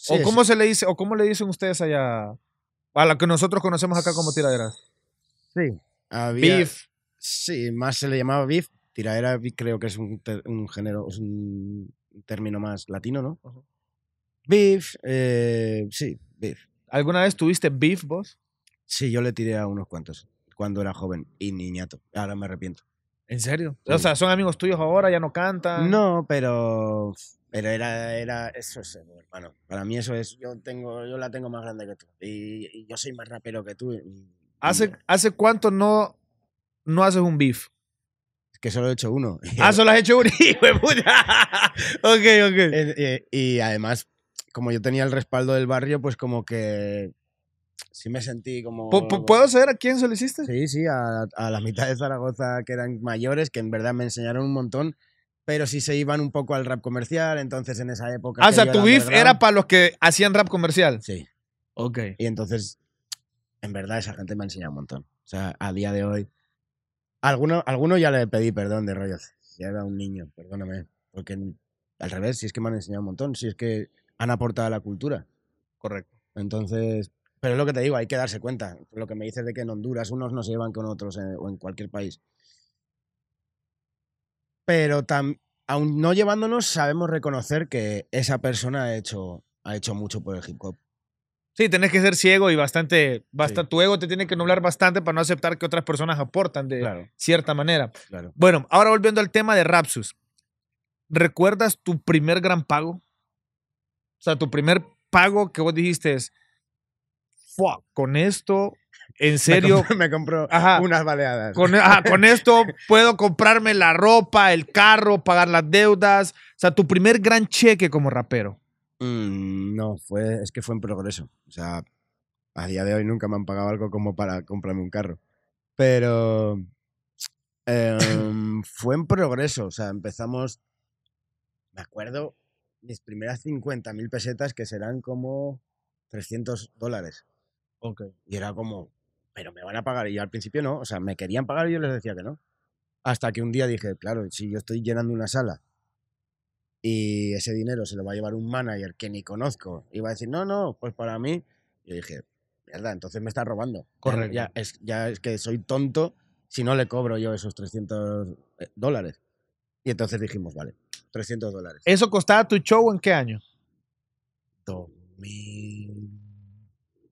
S2: ¿O cómo se le dice, o cómo le dicen ustedes allá? A la que nosotros conocemos acá como tiraderas. Sí.
S1: Había, beef. Sí, más se le llamaba beef. Tiradera creo que es un, género, es un término más latino, ¿no? Beef, eh, sí, beef. ¿Alguna vez tuviste beef vos? Sí, yo le tiré a unos cuantos cuando era joven y niñato. Ahora me arrepiento.
S2: ¿En serio? O sea, son amigos tuyos ahora, ya no cantan.
S1: No, pero pero era,
S2: era eso es, hermano.
S1: Para mí eso es, yo tengo, yo la tengo más grande que tú. Y, yo soy más rapero que tú.
S2: ¿Hace, ¿Hace cuánto no, no haces un beef? Que solo he hecho uno. Ah, solo has hecho uno. Hijo de ok, ok. Eh, y, además, como yo tenía el
S1: respaldo del barrio, pues como que sí me sentí como... ¿Puedo saber a quién se lo hiciste? Sí, sí, a, a, la mitad de Zaragoza que eran mayores, que en verdad me enseñaron un montón, pero sí se iban un poco al rap comercial, entonces en esa época... Ah, o sea, tu beef era para los que hacían rap comercial. Sí. Ok. Y entonces, en verdad, esa gente me ha enseñado un montón. O sea, a día de hoy... Alguno, alguno ya le pedí perdón de rollos. Ya era un niño, perdóname. Porque al revés, si es que me han enseñado un montón, si es que han aportado a la cultura. Correcto. Entonces, pero es lo que te digo, hay que darse cuenta. Lo que me dices de que en Honduras unos no se llevan con otros o en cualquier país. Pero aún no llevándonos, sabemos reconocer que esa persona ha hecho, ha hecho mucho por el hip hop.
S2: Sí, tenés que ser ciego y bastante, tu ego te tiene que nublar bastante para no aceptar que otras personas aportan de cierta manera. Bueno, ahora volviendo al tema de Rapsus. ¿Recuerdas tu primer gran pago? O sea, tu primer pago que vos dijiste es, con esto, en serio. Me
S1: compró, unas baleadas. E, con,
S2: esto puedo comprarme la ropa, el carro, pagar las deudas. O sea, tu primer gran cheque como rapero. Mm, no,
S1: fue, es que fue en progreso. O sea, a día de hoy nunca me han pagado algo como para comprarme un carro. Pero em, fue en progreso. O sea, empezamos, me acuerdo, mis primeras 50.000 pesetas que serán como 300 dólares. Y era como, pero me van a pagar. Y yo al principio no, o sea, me querían pagar y yo les decía que no. Hasta que un día dije, claro, si yo estoy llenando una sala y ese dinero se lo va a llevar un manager que ni conozco, y va a decir, no, no, pues para mí. yo dije, verdad, entonces me está robando. Correcto. Ya, es, ya es que soy tonto si no le cobro yo esos 300 eh, dólares. Y entonces
S2: dijimos, vale, 300 dólares. ¿Eso costaba tu show en qué año? 2000.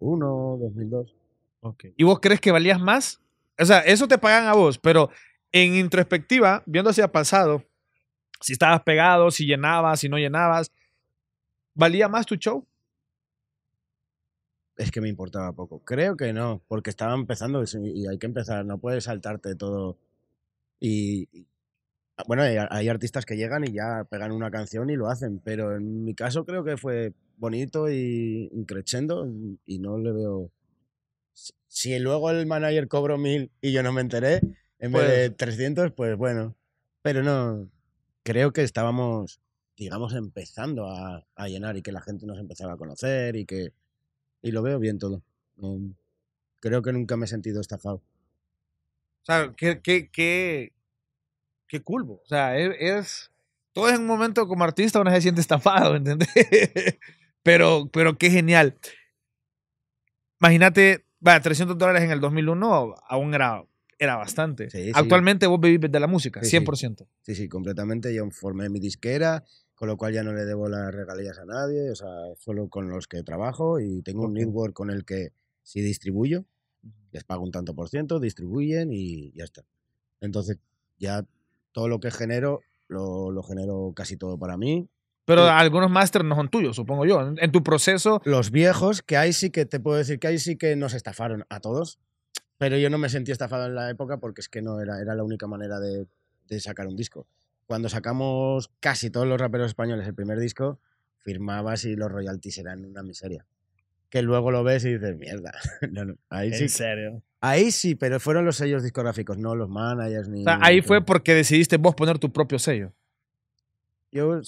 S2: 2001, 2002. Okay. ¿Y vos crees que valías más? O sea, eso te pagan a vos, pero en introspectiva, viendo si ha pasado, si estabas pegado, si llenabas, si no llenabas, ¿valía más tu show?
S1: Es que me importaba poco. Creo que no, porque estaba empezando y hay que empezar, no puedes saltarte todo. Y, ah, bueno, hay, artistas que llegan y ya pegan una canción y lo hacen, pero en mi caso creo que fue bonito y, creciendo y no le veo... Si, luego el manager cobró mil y yo no me enteré, en vez de 300, pues, pues bueno. Pero no, creo que estábamos, digamos, empezando a, a, llenar y que la gente nos empezaba a conocer y que... Y lo veo bien todo. Em, creo que nunca me he sentido estafado. O
S2: sea, qué, qué, qué, culvo. O sea, e, es, todo es un momento como artista uno se siente estafado, ¿entendés? Pero, pero qué genial. Imagínate, va, 300 dólares en el 2001 aún era, era bastante. Actualmente vos vivís de la música, 100%.
S1: Sí. sí, completamente. Yo formé mi disquera, con lo cual ya no le debo las regalías a nadie, o sea, solo con los que trabajo y tengo un network con el que sí distribuyo, les pago un tanto por ciento, distribuyen y ya está. Entonces, ya todo lo que genero, lo, lo genero casi todo para mí
S2: pero algunos masters no son tuyos, supongo yo. En, tu proceso. Los viejos, que ahí sí que te puedo decir que ahí sí que nos estafaron a todos. Pero yo no
S1: me sentí estafado en la época porque es que no era, era la única manera de, sacar un disco. Cuando sacamos casi todos los raperos españoles el primer disco, firmabas y los royalties eran una miseria. Que luego lo ves y dices, mierda. no, no. Ahí ¿En sí, serio? Ahí sí, pero fueron los sellos discográficos, no los managers ni. ahí
S2: fue porque decidiste vos poner tu propio sello.
S1: Yo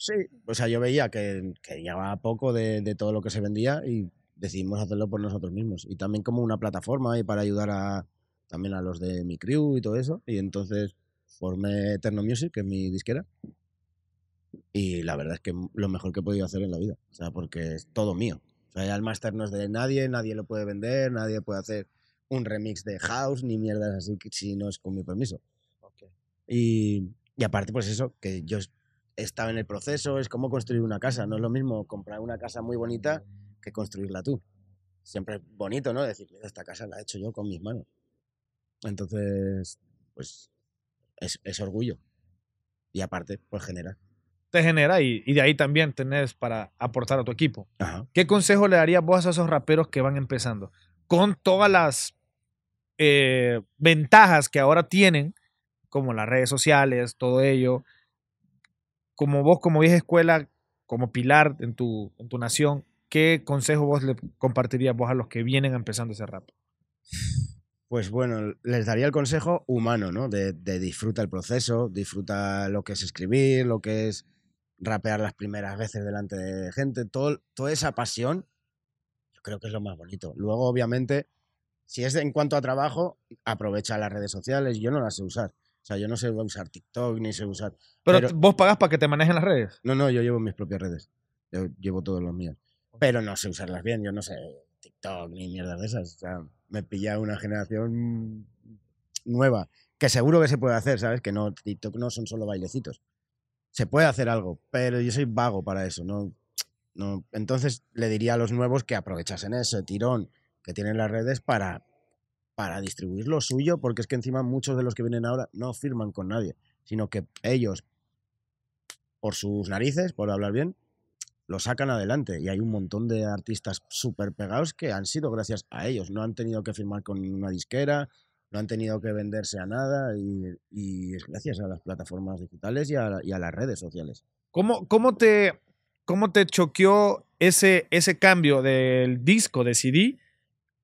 S1: Sí, o sea, yo veía que, que poco de, todo lo que se vendía y decidimos hacerlo por nosotros mismos. Y también como una plataforma y para ayudar a, también a los de mi crew y todo eso. Y entonces formé Eterno Music, que es mi disquera. Y la verdad es que lo mejor que he podido hacer en la vida. O sea, porque es todo mío. O sea, ya el máster no es de nadie, nadie lo puede vender, nadie puede hacer un remix de house ni mierdas así si no es con mi permiso. Y, y aparte, pues eso, que yo estaba en el proceso, es como construir una casa. No es lo mismo comprar una casa muy bonita que construirla tú. Siempre es bonito, ¿no? Decir, esta casa la he hecho yo con mis manos. Entonces, pues es, orgullo. Y aparte, pues genera.
S2: Te genera y, de ahí también tenés para aportar a tu equipo. ¿Qué consejo le darías vos a esos raperos que van empezando? Con todas las eh, ventajas que ahora tienen, como las redes sociales, todo ello, como vos, como vieja escuela, como pilar en tu, en nación, ¿qué consejo vos le compartirías vos a los que vienen empezando ese rap? Pues bueno, les
S1: daría el consejo humano, ¿no? De, disfruta el proceso, disfruta lo que es escribir, lo que es rapear las primeras veces delante de gente, todo, toda esa pasión, yo creo que es lo más bonito. Luego, obviamente, si es en cuanto a trabajo, aprovecha las redes sociales, yo no las sé usar. O sea, yo no sé usar TikTok ni sé usar. Pero, vos pagas para que te manejen las redes. No, no, yo llevo mis propias redes. Yo llevo todos los míos. Pero no sé usarlas bien. Yo no sé TikTok ni mierdas de esas. O sea, me pilla una generación nueva que seguro que se puede hacer, ¿sabes? Que no TikTok no son solo bailecitos. Se puede hacer algo, pero yo soy vago para eso. No, no. Entonces le diría a los nuevos que aprovechasen ese tirón que tienen las redes para para distribuir lo suyo, porque es que encima muchos de los que vienen ahora no firman con nadie, sino que ellos, por sus narices, por hablar bien, lo sacan adelante. Y hay un montón de artistas súper pegados que han sido gracias a ellos. No han tenido que firmar con una disquera, no han tenido que venderse a nada y, es gracias a las plataformas digitales
S2: y a, las redes sociales. ¿Cómo, cómo te, cómo te choqueó ese, ese cambio del disco de CD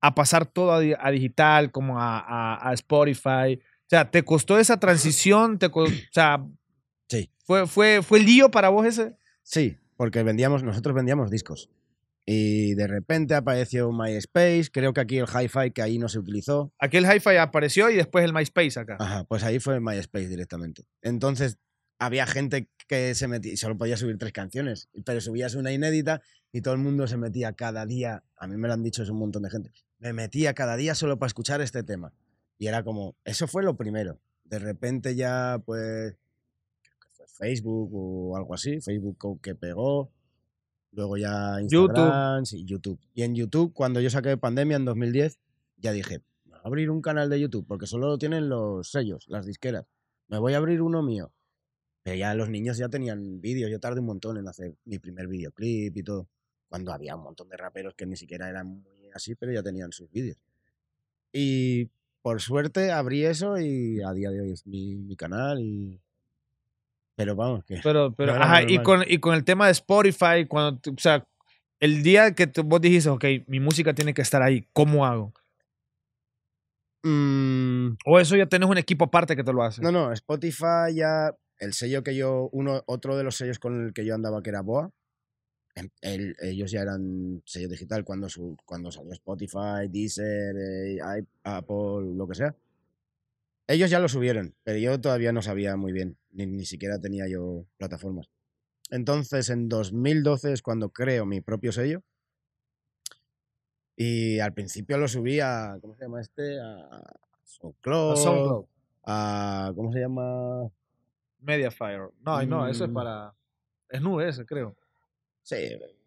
S2: a pasar todo a, digital, como a, Spotify. O sea, ¿te costó esa transición? ¿Te o sea, sí. ¿fue, fue, ¿fue lío para vos ese?
S1: Sí, porque vendíamos, nosotros vendíamos discos. Y de repente apareció MySpace, creo que aquí el hi-fi que ahí no se utilizó. Aquí el hi-fi apareció y después el MySpace acá. Ajá, pues ahí fue MySpace directamente. Entonces había gente que se metía y solo podía subir tres canciones, pero subías una inédita y todo el mundo se metía cada día. A mí me lo han dicho es un montón de gente me metía cada día solo para escuchar este tema. Y era como, eso fue lo primero. De repente ya, pues, Facebook o algo así, Facebook que pegó, luego ya Instagram, YouTube. YouTube. Y en YouTube, cuando yo saqué pandemia en 2010, ya dije, abrir un canal de YouTube, porque solo lo tienen los sellos, las disqueras. Me voy a abrir uno mío. Pero ya los niños ya tenían vídeos, yo tardé un montón en hacer mi primer videoclip y todo, cuando había un montón de raperos que ni siquiera eran así, pero ya tenían sus vídeos. Y por suerte abrí eso y a día de hoy es mi, canal y... Pero vamos, que... Pero, pero, y
S2: con, y con el tema de Spotify, cuando, o sea, el día que vos dijiste, ok, mi música tiene que estar ahí, ¿cómo hago? Mm. O eso ya tenés un equipo aparte que te lo hace. No,
S1: no, Spotify ya. El sello que yo. Uno, otro de los sellos con el que yo andaba, que era Boa, Em, ellos ya eran sello digital cuando, cuando salió Spotify, Deezer, eh, Apple, lo que sea. Ellos ya lo subieron, pero yo todavía no sabía muy bien, ni, siquiera tenía yo plataformas. Entonces, en 2012 es cuando creo mi propio sello. Y al principio lo subí a, ¿cómo se llama
S2: este? A A,
S1: SoundCloud. ¿cómo se llama?
S2: Mediafire. No, no, eso es mm. para... Es nube ese, creo. Sí,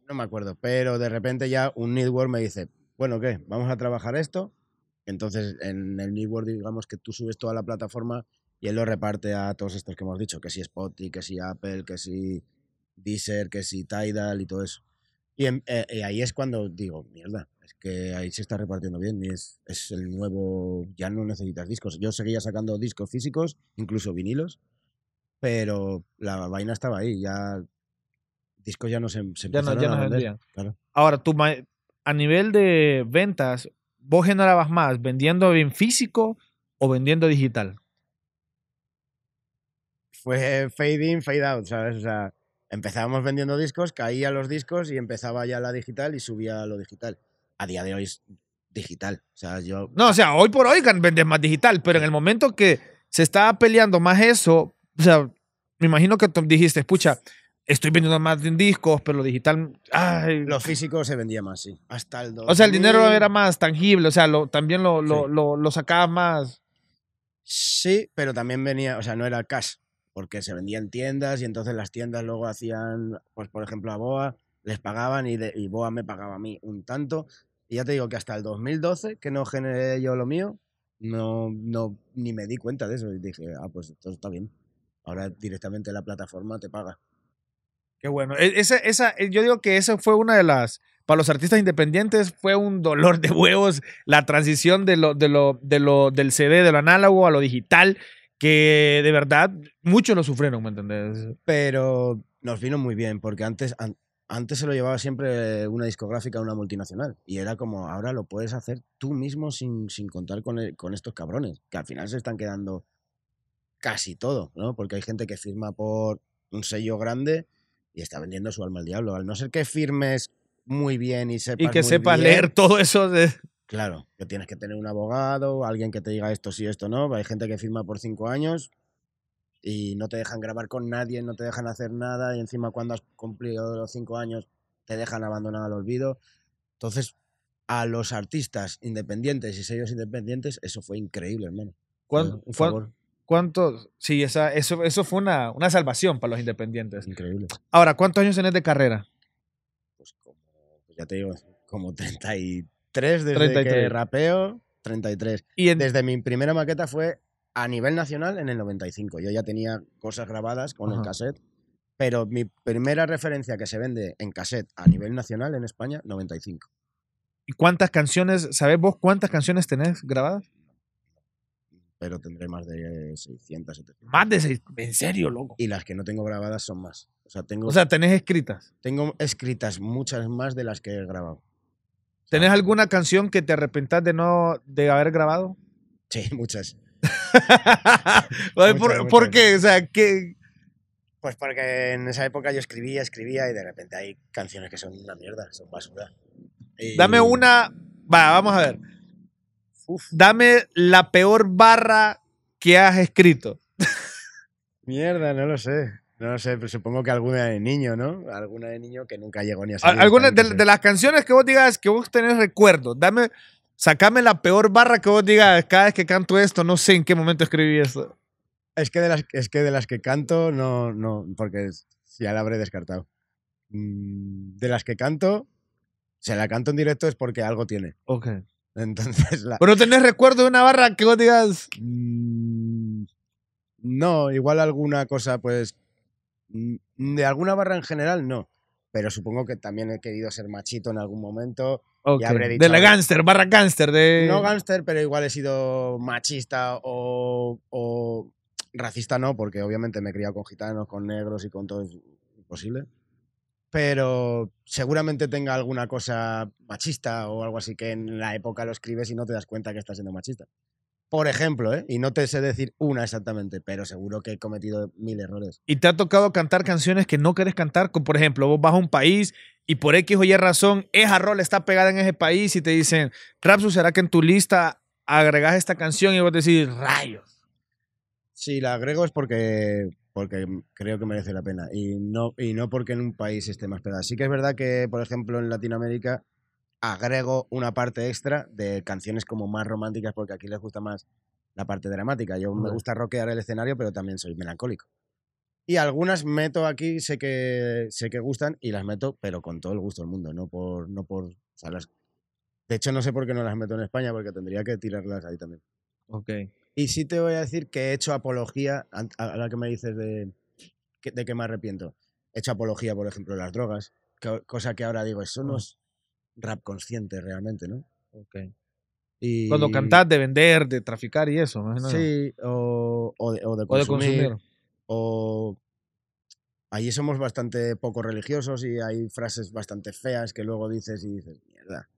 S2: no me acuerdo,
S1: pero de repente ya un network me dice, bueno, ¿qué? Vamos a trabajar esto. Entonces, en el network digamos que tú subes toda la plataforma y él lo reparte a todos estos que hemos dicho, que si Spotify, que si Apple, que si Deezer, que si Tidal y todo eso. Y, em, eh, ahí es cuando digo, mierda, es que ahí se está repartiendo bien y es, es el nuevo, ya no necesitas discos. Yo seguía sacando discos físicos, incluso vinilos, pero
S2: la vaina estaba ahí, ya discos ya no se, empezaron a vender. Claro. Ahora, tú, a nivel de ventas, ¿vos generabas más vendiendo bien físico o vendiendo digital?
S1: Fue fade in, fade out, ¿sabes? O sea, empezábamos vendiendo discos, caía los discos y empezaba ya la digital y subía lo digital. A día de hoy es digital. O sea, yo...
S2: No, o sea, hoy por hoy vendes más digital, pero en el momento que se estaba peleando más eso, o sea, me imagino que tú dijiste, escucha, estoy vendiendo más en discos, pero lo digital. Ay. Lo pues físico
S1: se vendía más, sí. Hasta el O sea, el dinero era
S2: más tangible, o sea, lo, también lo, lo, lo, sacabas
S1: más. Sí, pero también venía, o sea, no era cash, porque se vendía en tiendas y entonces las tiendas luego hacían, pues por ejemplo, a Boa les pagaban y, Boa me pagaba a mí un tanto. Y ya te digo que hasta el 2012, que no generé yo lo mío, no, no ni me di cuenta de eso. Y dije, ah, pues esto está bien. Ahora directamente la plataforma te paga.
S2: Qué bueno. E, esa, esa, eh, yo digo que esa fue una de las, para los artistas independientes fue un dolor de huevos la transición de lo, de lo, de lo, del CD, del análogo a lo digital, que de verdad muchos lo sufrieron, ¿me
S1: entendés? Pero nos vino muy bien, porque antes, antes se lo llevaba siempre una discográfica, una multinacional, y era como, ahora lo puedes hacer tú mismo sin, sin contar con, con estos cabrones, que al final se están quedando casi todo, ¿no? Porque hay gente que firma por un sello grande y está vendiendo su alma al diablo. Al no ser que firmes muy bien y sepas. Y que sepas leer todo eso de. Claro, que tienes que tener un abogado, alguien que te diga esto sí, esto no. Hay gente que firma por cinco años y no te dejan grabar con nadie, no te dejan hacer nada y encima cuando has cumplido los cinco años te dejan abandonar al olvido. Entonces, a los artistas independientes y sellos independientes, eso fue
S2: increíble, hermano. ¿Cuál fue? ¿Cuántos? Sí, esa, eso, eso fue una, salvación para los independientes. Increíble. Ahora, ¿cuántos años tenés de carrera?
S1: Pues como, pues ya te digo, como 33 desde que rapeo, 33. Y desde mi primera maqueta fue a nivel nacional en el 95. Yo ya tenía cosas grabadas con el cassette, pero mi primera referencia que se vende en cassette a nivel nacional en España, 95.
S2: ¿Y cuántas canciones, sabés vos cuántas canciones tenés grabadas?
S1: pero tendré más de 600, 700.
S2: Más de 600, en serio, loco.
S1: Y las que no tengo grabadas son más. O sea, tengo, o sea, tenés escritas. Tengo escritas muchas más de las que he
S2: grabado. ¿Tenés alguna canción que te arrepentás de no de haber grabado? Sí, muchas. ¿Por, qué? O sea, ¿qué?
S1: Pues porque en esa época yo escribía, escribía y de repente hay canciones que son una mierda, son basura.
S2: Dame una. Va, vamos a ver. Dame la peor barra que has escrito. Mierda, no lo sé.
S1: No lo sé, pero supongo que alguna de niño, ¿no? Alguna de niño que nunca llegó ni a
S2: de, las canciones que vos digas que vos tenés recuerdo. Dame, sacame la peor barra que vos digas cada vez que canto esto, no sé en qué momento escribí esto. Es que de las, es que, de las que canto, no,
S1: no, porque ya la habré descartado. Mm, de las que canto, se la canto en directo es porque algo tiene.
S2: Ok. Entonces, la... ¿Pero tenés recuerdo de una barra
S1: que vos digas? Mm, no, igual alguna cosa, pues. Mm, de alguna barra en general, no. Pero supongo que también he querido ser machito en algún momento.
S2: Okay. de la gánster, barra gánster. De... No
S1: gánster, pero igual he sido machista o, racista, no, porque obviamente me he criado con gitanos, con negros y con todo imposible pero seguramente tenga alguna cosa machista o algo así que en la época lo escribes y no te das cuenta que estás siendo machista. Por ejemplo, ¿eh? y no te sé decir una exactamente, pero seguro que he cometido mil errores.
S2: ¿Y te ha tocado cantar canciones que no querés cantar? Por ejemplo, vos vas a un país y por X o Y razón, esa rol está pegada en ese país y te dicen, Rapsu, ¿será que en tu lista agregas esta canción? Y vos decís, rayos.
S1: Si la agrego es porque porque creo que merece la pena y no, y no porque en un país esté más pegada. Sí que es verdad que, por ejemplo, en Latinoamérica agrego una parte extra de canciones como más románticas porque aquí les gusta más la parte dramática. Yo me gusta rockear el escenario, pero también soy melancólico. Y algunas meto aquí, sé que, sé que gustan y las meto, pero con todo el gusto del mundo, no por... No por de hecho, no sé por qué no las meto en España, porque tendría que tirarlas ahí también. Ok. Y sí te voy a decir que he hecho apología, a la que me dices de, de que me arrepiento. He hecho apología, por ejemplo, de las drogas, cosa que ahora digo, eso no ah. es rap consciente realmente, ¿no? Ok.
S2: Cuando cantas de vender, de traficar y eso, ¿no? Sí, o, o, de, o, consumir, o de, consumir.
S1: O allí somos bastante poco religiosos y hay frases bastante feas que luego dices y dices,
S2: mierda.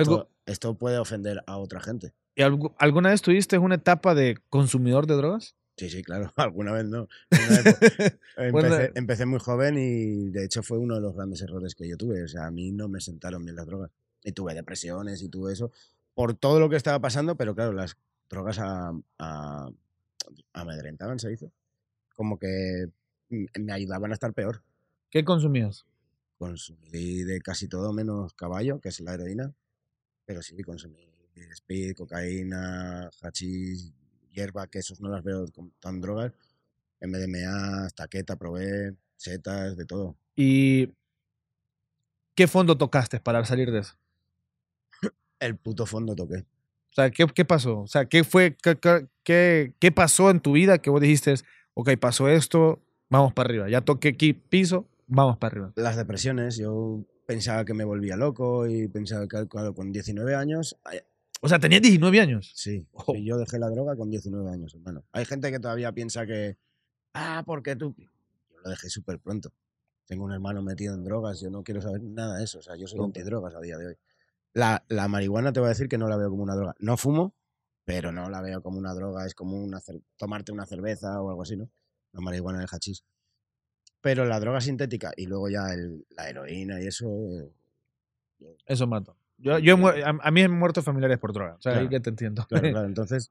S2: Esto,
S1: esto puede ofender a otra gente.
S2: ¿Y alguna vez tuviste una etapa de consumidor de drogas? Sí, sí, claro, alguna vez no.
S1: Eh. empecé, muy joven y de hecho fue uno de los grandes errores que yo tuve. O sea, a mí no me sentaron bien las drogas. Y tuve depresiones y tuve eso por todo lo que estaba pasando, pero claro, las drogas a, amedrentaban, se dice. Como que me ayudaban a estar peor. ¿Qué consumías? Consumí de casi todo menos caballo, que es la heroína pero sí consumí speed, cocaína, hachís, hierba, que esos no las veo tan drogas. MDMA, taqueta,
S2: probé, setas, de todo. ¿Y qué fondo tocaste para salir de eso? El puto fondo toqué. O sea, ¿qué, qué pasó? O sea, ¿qué fue, qué, qué, qué, pasó en tu vida que vos dijiste, ok, pasó esto, vamos para arriba, ya toqué aquí piso, vamos para arriba?
S1: Las depresiones, yo pensaba que me volvía loco y pensaba que con 19 años... Eh,
S2: o sea, tenía 19 años.
S1: Sí, yo dejé la droga con 19 años, hermano. Hay gente que todavía piensa que, ah, porque tú... Yo lo dejé súper pronto. Tengo un hermano metido en drogas, yo no quiero saber nada de eso. O sea, yo soy no. antidrogas a día de hoy. La, marihuana te voy a decir que no la veo como una droga. No fumo, pero no la veo como una droga. Es como una tomarte una cerveza o algo así, ¿no? La marihuana el hachís. Pero la droga sintética y luego ya la heroína y eso. Eso mato. Yo, a, mí han muerto familiares por droga. O sea, ahí que te entiendo. Claro, claro. Entonces,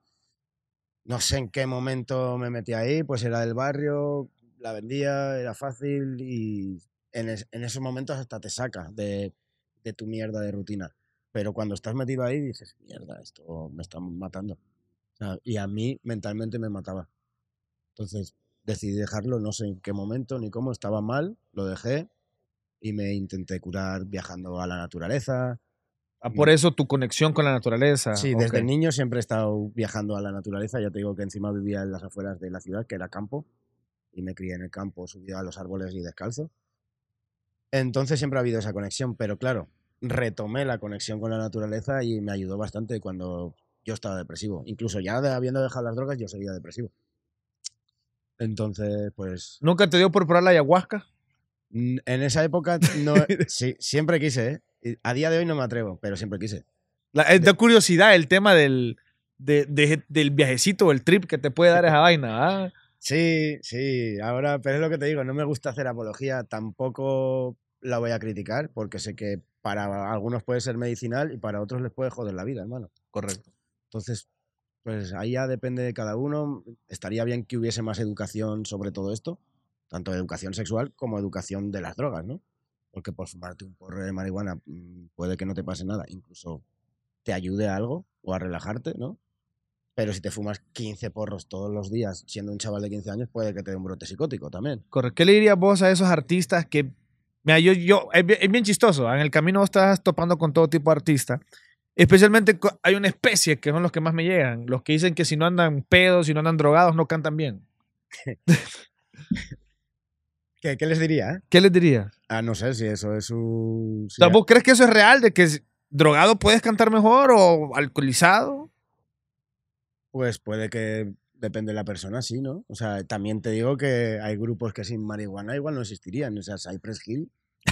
S1: no sé en qué momento me metí ahí. Pues era del barrio, la vendía, era fácil y en, esos momentos hasta te sacas de, de tu mierda de rutina. Pero cuando estás metido ahí dices, mierda, esto me está matando. y a mí mentalmente me mataba. Entonces, decidí dejarlo, no sé en qué momento ni cómo, estaba mal, lo dejé y me intenté curar viajando a la naturaleza.
S2: Ah, por eso tu conexión con la naturaleza. Sí, desde
S1: niño siempre he estado viajando a la naturaleza, ya te digo que encima vivía en las afueras de la ciudad, que era campo, y me crié en el campo, subía a los árboles y descalzo. Entonces siempre ha habido esa conexión, pero claro, retomé la conexión con la naturaleza y me ayudó bastante cuando yo estaba depresivo. Incluso ya habiendo dejado las drogas, yo seguía depresivo. Entonces, pues. ¿Nunca te dio por probar la ayahuasca? En esa época no. sí, siempre quise, ¿eh? A día
S2: de hoy no me atrevo, pero siempre quise. es eh, de curiosidad el tema del, del viajecito el trip que te puede dar esa vaina, ¿ah? Sí, sí. Ahora, pero es lo que te digo,
S1: no me gusta hacer apología, tampoco la voy a criticar, porque sé que para algunos puede ser medicinal y para otros les puede joder la vida, hermano. Correcto. Entonces, pues ahí ya depende de cada uno. Estaría bien que hubiese más educación sobre todo esto, tanto educación sexual como educación de las drogas, ¿no? Porque por fumarte un porro de marihuana mm, puede que no te pase nada, incluso te ayude a algo o a relajarte, ¿no? Pero si te fumas 15 porros todos los días, siendo un chaval de 15 años, puede que te dé un brote psicótico también.
S2: Correcto. ¿Qué le dirías vos a esos artistas que... me yo, yo, es bien, chistoso. ¿ah? En el camino estás topando con todo tipo de artistas Especialmente hay una especie que son los que más me llegan, los que dicen que si no andan pedos, si no andan drogados, no cantan bien. ¿Qué, ¿Qué, les diría?
S1: ¿Qué les diría? Ah, no sé si eso es su... Si
S2: crees que eso es real? ¿De que drogado puedes cantar mejor o alcoholizado?
S1: Pues puede que depende de la persona, sí, ¿no? O sea, también te digo que hay grupos que sin marihuana igual no existirían. O sea, Cypress Hill,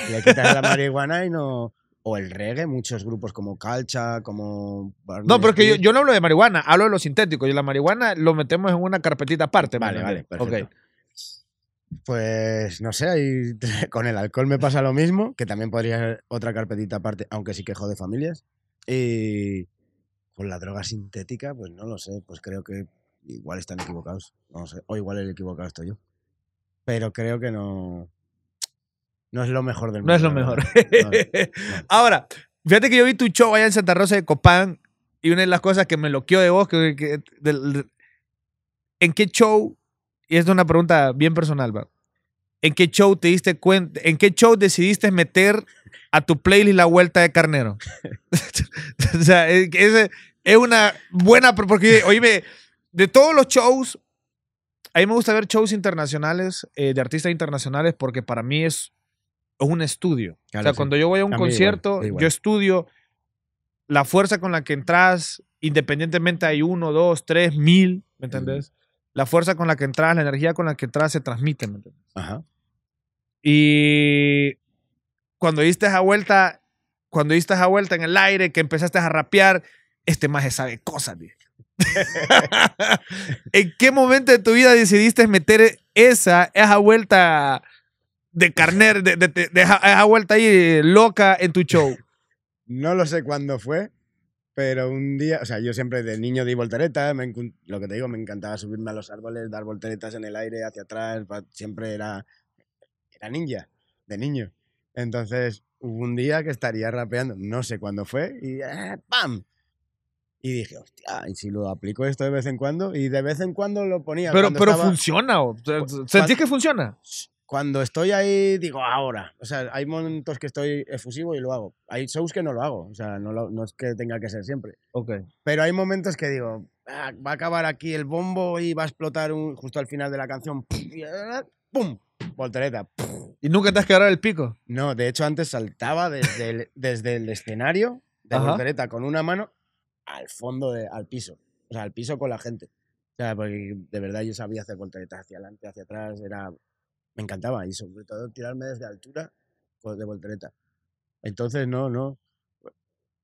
S1: le quitas la marihuana y no, el reggae,
S2: muchos grupos como Calcha, como...
S1: no, pero que yo,
S2: no hablo de marihuana, hablo de lo sintético. Y la marihuana lo metemos en una carpetita aparte. Vale, vale, perfecto. Pues
S1: no sé, con el alcohol me pasa lo mismo, que también podría ser otra carpetita aparte, aunque sí que jode familias. Y con la droga sintética, pues no lo sé, pues creo que igual están equivocados. No sé, o igual el equivocado estoy yo. Pero creo que no, no es lo mejor del mundo. No es lo mejor. Ahora,
S2: fíjate que yo vi tu show allá en Santa Rosa de Copán y una de las cosas que me loqueó de vos, que, ¿en qué show? Y esta es una pregunta bien personal, va. ¿En qué show te diste cuenta? ¿En qué show decidiste meter a tu playlist la vuelta de carnero? o sea, es, una buena. Porque, oíme, de todos los shows, a mí me gusta ver shows internacionales, eh, de artistas internacionales, porque para mí es es un estudio. o sea, cuando yo voy a un concierto, yo estudio la fuerza con la que entras, independientemente hay uno, dos, tres, mil, ¿me entendés? La fuerza con la que entras, la energía con la que entras se transmite, ¿me entendés? Ajá. Y cuando diste esa vuelta, cuando diste esa vuelta en el aire, que empezaste a rapear, este maje sabe cosas, tío. ¿En qué momento de tu vida decidiste meter esa, esa vuelta de carner, de, esa vuelta ahí loca en tu show? No lo sé cuándo fue,
S1: pero un día, o sea, yo siempre de niño di volteretas, lo que te digo, me encantaba subirme a los árboles, dar volteretas en el aire, hacia atrás, siempre era, era ninja, de niño. Entonces, hubo un día que estaría rapeando, no sé cuándo fue, y eh, ¡pam! Y dije, hostia, y si lo aplico esto de vez en cuando, y de vez en cuando lo ponía. Pero, pero funciona, o, ¿sentís que funciona? cuando estoy ahí, digo ahora. O sea, hay momentos que estoy efusivo y lo hago. Hay shows que no lo hago. O sea, no, es que tenga que ser siempre. Ok. Pero hay momentos que digo, ah, va a acabar aquí el bombo y va a explotar justo al final de la canción. Ah, ¡Pum! Voltereta. ¿Y nunca te has quedado el pico? No, de hecho, antes saltaba desde el, desde el escenario de voltereta con una mano al fondo, al piso. O sea, al piso con la gente. O sea, porque de verdad yo sabía hacer volteretas hacia adelante, hacia atrás. Era me encantaba y sobre todo tirarme desde altura pues, de voltereta. Entonces, no, no.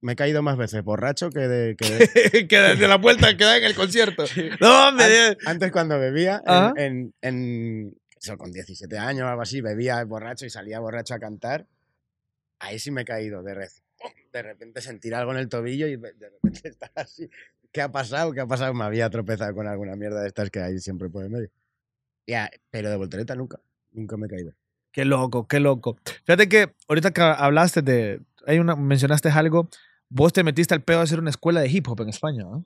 S1: Me he caído más veces borracho que de. Que desde la puerta que da en el concierto. No, hombre! antes, cuando bebía, en, en, eso, con 17 años o algo así, bebía borracho y salía borracho a cantar. Ahí sí me he caído de De repente sentir algo en el tobillo y de repente estar así. ¿Qué ha pasado? ¿Qué ha pasado? Me había tropezado con alguna mierda de estas que hay siempre por el medio. Ya, pero de voltereta nunca. Nunca me
S2: he caído. Qué loco, qué loco. Fíjate que ahorita que hablaste de, hay una, mencionaste algo, vos te metiste al pedo de hacer una escuela de hip hop en España, ¿no?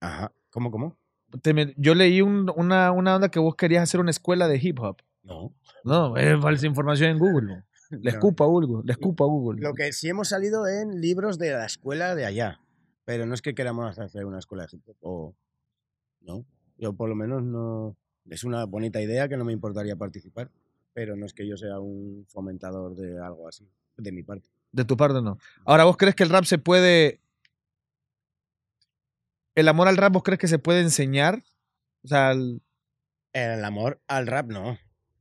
S2: Ajá. ¿Cómo, cómo? Te yo leí un, una, una onda que vos querías hacer una escuela de hip hop. No. No, es falsa información en Google. Le escupa no. Google, le escupa Google. Lo
S1: que sí hemos salido en libros de la escuela de allá, pero no es que queramos hacer una escuela de hip hop, o no. Yo por lo menos no, es una bonita idea que no me importaría participar, pero no es que yo sea un fomentador de algo así, de mi parte.
S2: De tu parte no. Ahora, ¿vos crees que el rap se puede... ¿El amor al rap vos crees que se puede enseñar? O sea, el, el amor al rap no.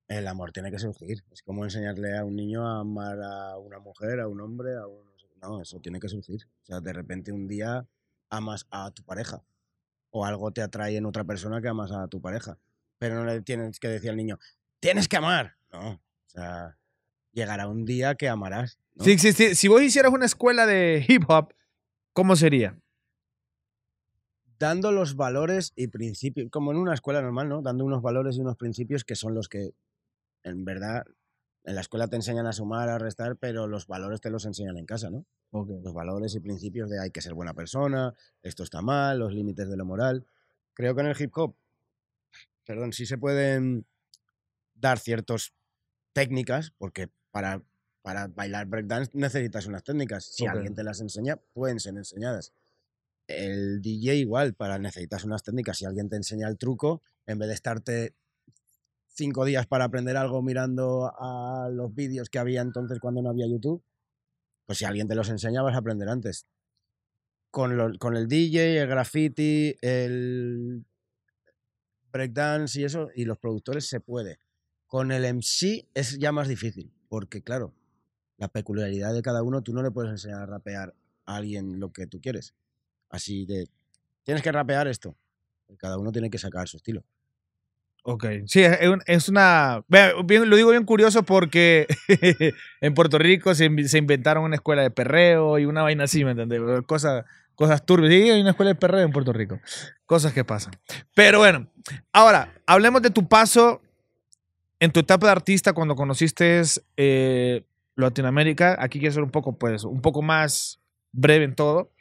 S2: El amor
S1: tiene que surgir. Es como enseñarle a un niño a amar a una mujer, a un hombre, a un... No, eso tiene que surgir. O sea, de repente un día amas a tu pareja o algo te atrae en otra persona que amas a tu pareja pero no le tienes que decir al niño, tienes que amar.
S2: No, sea, llegará un día que amarás. Sí, Si vos hicieras una escuela de hip hop, ¿cómo sería? Dando los valores
S1: y principios, como en una escuela normal, ¿no? Dando unos valores y unos principios que son los que, en verdad, en la escuela te enseñan a sumar, a restar, pero los valores te los enseñan en casa, ¿no? Los valores y principios de hay que ser buena persona, esto está mal, los límites de lo moral. Creo que en el hip hop perdón, sí se pueden dar ciertas técnicas, porque para, para bailar breakdance necesitas unas técnicas. Si alguien te las enseña, pueden ser enseñadas. El DJ igual, para necesitas unas técnicas. Si alguien te enseña el truco, en vez de estarte cinco días para aprender algo mirando a los vídeos que había entonces cuando no había YouTube, pues si alguien te los enseña vas a aprender antes. con el DJ, el graffiti, el dance y eso, y los productores se puede. Con el MC es ya más difícil, porque claro, la peculiaridad de cada uno, tú no le puedes enseñar a rapear a alguien lo que tú quieres. Así de, tienes que rapear esto. Cada uno tiene que sacar su estilo. Ok,
S2: sí, es, una... lo digo bien curioso porque en Puerto Rico se, inventaron una escuela de perreo y una vaina así, ¿me entendés? Cosas, cosas turbias. Sí, hay una escuela de perreo en Puerto Rico. Cosas que pasan. Pero bueno, ahora, hablemos de tu paso en tu etapa de artista cuando conociste eh, Latinoamérica. Aquí quiero ser un poco, pues, un poco más breve en todo.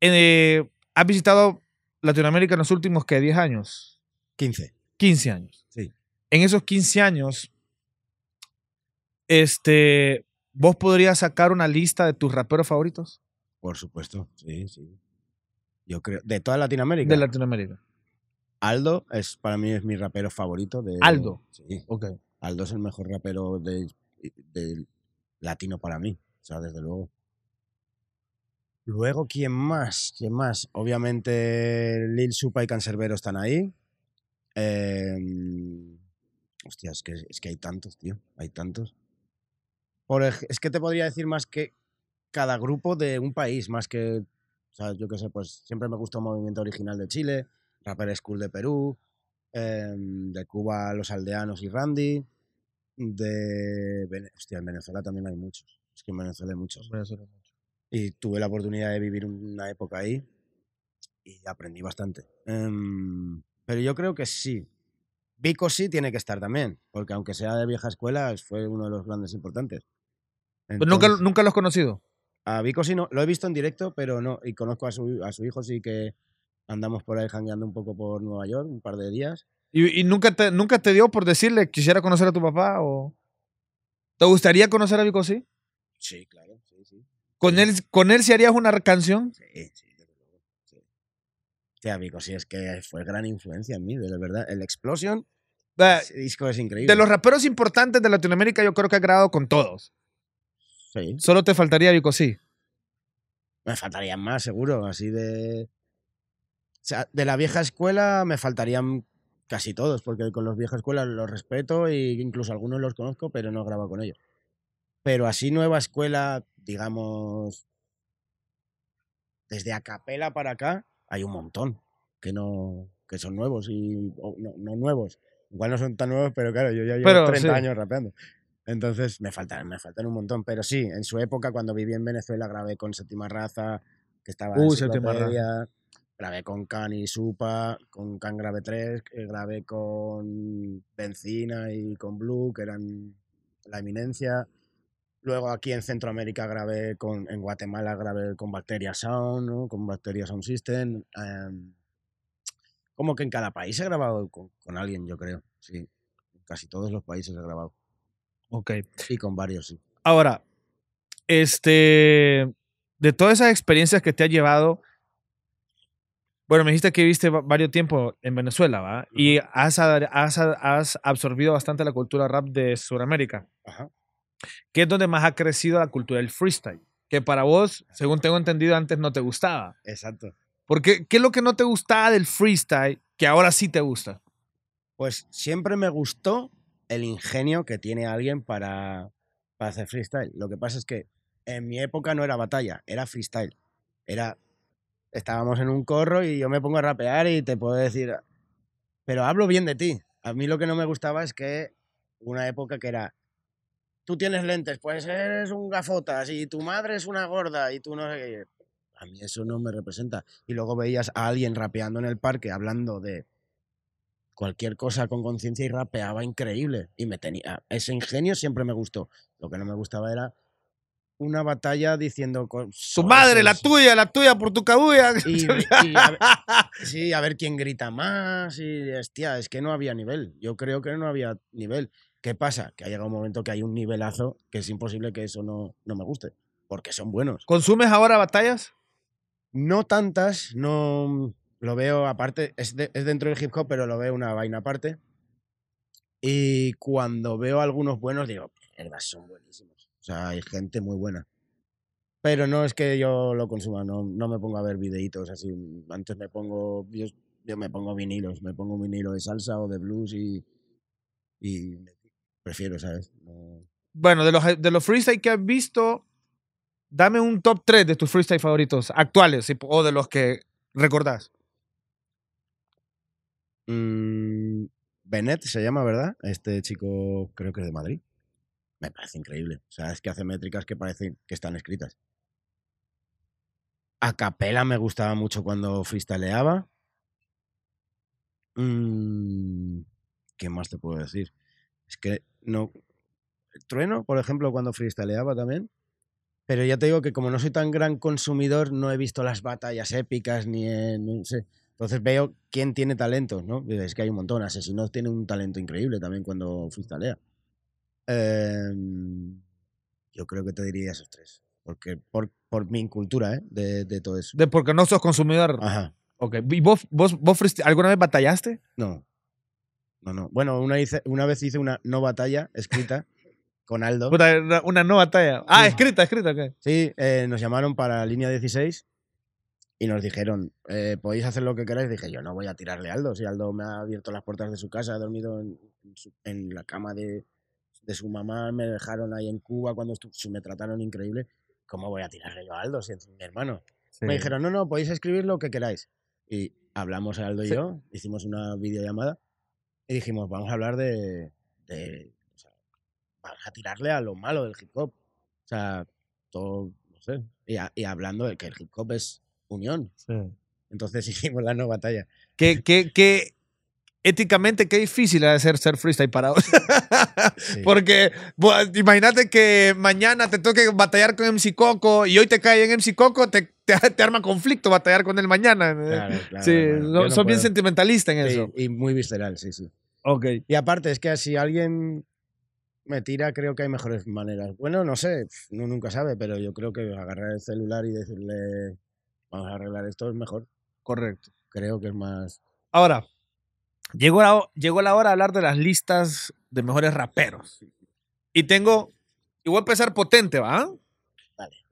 S2: Eh, ¿Has visitado Latinoamérica en los últimos, qué, 10 años? 15. 15 años. Sí. En esos 15 años, este, ¿vos podrías sacar una lista de tus raperos favoritos?
S1: Por supuesto, sí, sí.
S2: Yo creo, de toda Latinoamérica. De Latinoamérica.
S1: Aldo es para mí es mi rapero favorito. De, Aldo. Sí. Okay. Aldo es el mejor rapero de, de latino para mí. O sea, desde luego. Luego, ¿quién más? ¿Quién más? Obviamente Lil Supa y Cancerbero están ahí. Em, hostia, es que, es que hay tantos, tío. Hay tantos. Por, es que te podría decir más que cada grupo de un país, más que, yo qué sé, pues siempre me gustó Movimiento Original de Chile, Rapper School de Perú, em, de Cuba Los Aldeanos y Randy, de hostia, en Venezuela también hay muchos. Es que en Venezuela hay muchos. Y tuve la oportunidad de vivir una época ahí y aprendí bastante. Em, pero yo creo que sí. Vico sí tiene que estar también, porque aunque sea de vieja escuela, fue uno de los grandes importantes. ¿Nunca, ¿Nunca lo has conocido? A Vico sí, no. Lo he visto en directo, pero no. Y conozco a su, a su hijo, sí que andamos por ahí jangueando un
S2: poco por Nueva York, un par de días. ¿Y, nunca, te, nunca te dio por decirle quisiera conocer a tu papá? o ¿Te gustaría conocer a Vico sí?
S1: Sí, claro.
S2: ¿Con, Él, ¿Con él si harías una canción?
S1: Sí, sí. Sí, sí, es que fue gran influencia en mí, de la verdad. El Explosion, disco es increíble. De los raperos importantes
S2: de Latinoamérica, yo creo que ha grabado con todos. Sí. Solo te faltaría Vico, sí.
S1: Me faltarían más, seguro, así de... O sea, de la vieja escuela me faltarían casi todos, porque con los viejas escuelas los respeto e incluso algunos los conozco, pero no grabo con ellos. Pero así nueva escuela, digamos, desde Acapela para acá, hay un montón que no que son nuevos y no, nuevos. Igual no son tan nuevos, pero claro, yo ya llevo 30 años rapeando. Entonces me faltan, me faltan un montón. Pero sí, en su época, cuando viví en Venezuela, grabé con Séptima Raza, que estaba en la Raza. Grabé con Can y Supa, con Can grabé 3, eh, grabé con Benzina y con Blue, que eran la eminencia. Luego aquí en Centroamérica grabé con, en Guatemala grabé con Bacteria Sound, ¿no? con Bacteria Sound System. Em, como que en cada país he grabado con, alguien, yo creo. Sí, casi todos los países he grabado. Ok. Y con varios, sí.
S2: Ahora, este, de todas esas experiencias que te ha llevado, bueno, me dijiste que viste varios tiempos en Venezuela, ¿va? Y has, has, has absorbido bastante la cultura rap de Sudamérica. Ajá que es donde más ha crecido la cultura del freestyle, que para vos, según tengo entendido, antes no te gustaba. Exacto. Porque, ¿qué es lo que no te gustaba del freestyle que ahora sí te gusta? Pues siempre me gustó el ingenio
S1: que tiene alguien para, para hacer freestyle. Lo que pasa es que en mi época no era batalla, era freestyle. Era, estábamos en un corro y yo me pongo a rapear y te puedo decir, pero hablo bien de ti. A mí lo que no me gustaba es que una época que era tú tienes lentes, pues eres un gafotas y tu madre es una gorda y tú no sé qué. A mí eso no me representa. Y luego veías a alguien rapeando en el parque hablando de cualquier cosa con conciencia y rapeaba increíble. Y me tenía. Ese ingenio siempre me gustó. Lo que no me gustaba era una batalla diciendo.
S2: Su madre, la tuya, la tuya por tu cabulla.
S1: Y, sí, a ver quién grita más. Y, hostia, es que no había nivel. Yo creo que no había nivel. ¿Qué pasa? Que ha llegado un momento que hay un nivelazo que es imposible que eso no, no me guste, porque son buenos. ¿Consumes ahora batallas? No tantas, no lo veo aparte, es, es dentro del hip hop, pero lo veo una vaina aparte. Y cuando veo algunos buenos, digo, mierda, son buenísimos. O sea, hay gente muy buena. Pero no es que yo lo consuma, no, no me pongo a ver videitos así. Antes me pongo, yo, yo me pongo vinilos, me pongo vinilo de salsa o de blues y, y prefiero, ¿sabes?
S2: Bueno, de los, de los freestyle que has visto, dame un top 3 de tus freestyle favoritos actuales o de los que recordás.
S1: Bennett mm, Benet se llama, ¿verdad? Este chico creo que es de Madrid. Me parece increíble. O sea, es que hace métricas que parecen que están escritas. A capela me gustaba mucho cuando freestyleaba. Mm, ¿Qué más te puedo decir? Es que no. Trueno, por ejemplo, cuando freestaleaba también. Pero ya te digo que como no soy tan gran consumidor, no he visto las batallas épicas ni. Eh, sé. Entonces veo quién tiene talentos, ¿no? Es que hay un montón. Asesino tiene un talento increíble también cuando freestalea. Eh, em, yo creo que te diría esos tres. Porque, por, por mi cultura, ¿eh? De, de, todo eso. De
S2: porque no sos consumidor. Ajá. ¿Y vos, vos, vos alguna vez batallaste?
S1: No. No,
S2: Bueno, una, una vez hice una no batalla
S1: escrita con Aldo. una, no batalla. Ah, escrita, escrita, ¿qué? Sí, eh, nos llamaron para línea 16 y nos dijeron, eh, podéis hacer lo que queráis. Dije, yo no voy a tirarle a Aldo. Si Aldo me ha abierto las puertas de su casa, ha dormido en, en, la cama de, de, su mamá, me dejaron ahí en Cuba cuando si me trataron increíble. ¿Cómo voy a tirarle yo a Aldo si es mi hermano? Me dijeron, no, no, podéis escribir lo que queráis. Y hablamos Aldo y yo, hicimos una videollamada y dijimos, vamos a hablar de, de vamos a tirarle a lo malo del hip hop. O sea, todo, no sé. Y, y hablando de que el hip hop es unión. Entonces hicimos la nueva batalla.
S2: ¿Qué, qué, qué éticamente qué difícil es de ser freestyle para Porque imagínate que mañana te toque batallar con MC Coco y hoy te cae en MC Coco, te, te, arma conflicto batallar con él mañana. Claro, claro, sí, son bien
S1: sentimentalistas en eso. Y muy visceral, sí, sí. Ok. Y aparte es que si alguien me tira, creo que hay mejores maneras. Bueno, no sé, uno nunca sabe, pero yo creo que agarrar el celular
S2: y decirle, vamos a arreglar esto es mejor. Correcto. Creo que es más... Ahora, Llegó la, la hora de hablar de las listas de mejores raperos. Y tengo. Y voy a empezar potente, ¿va?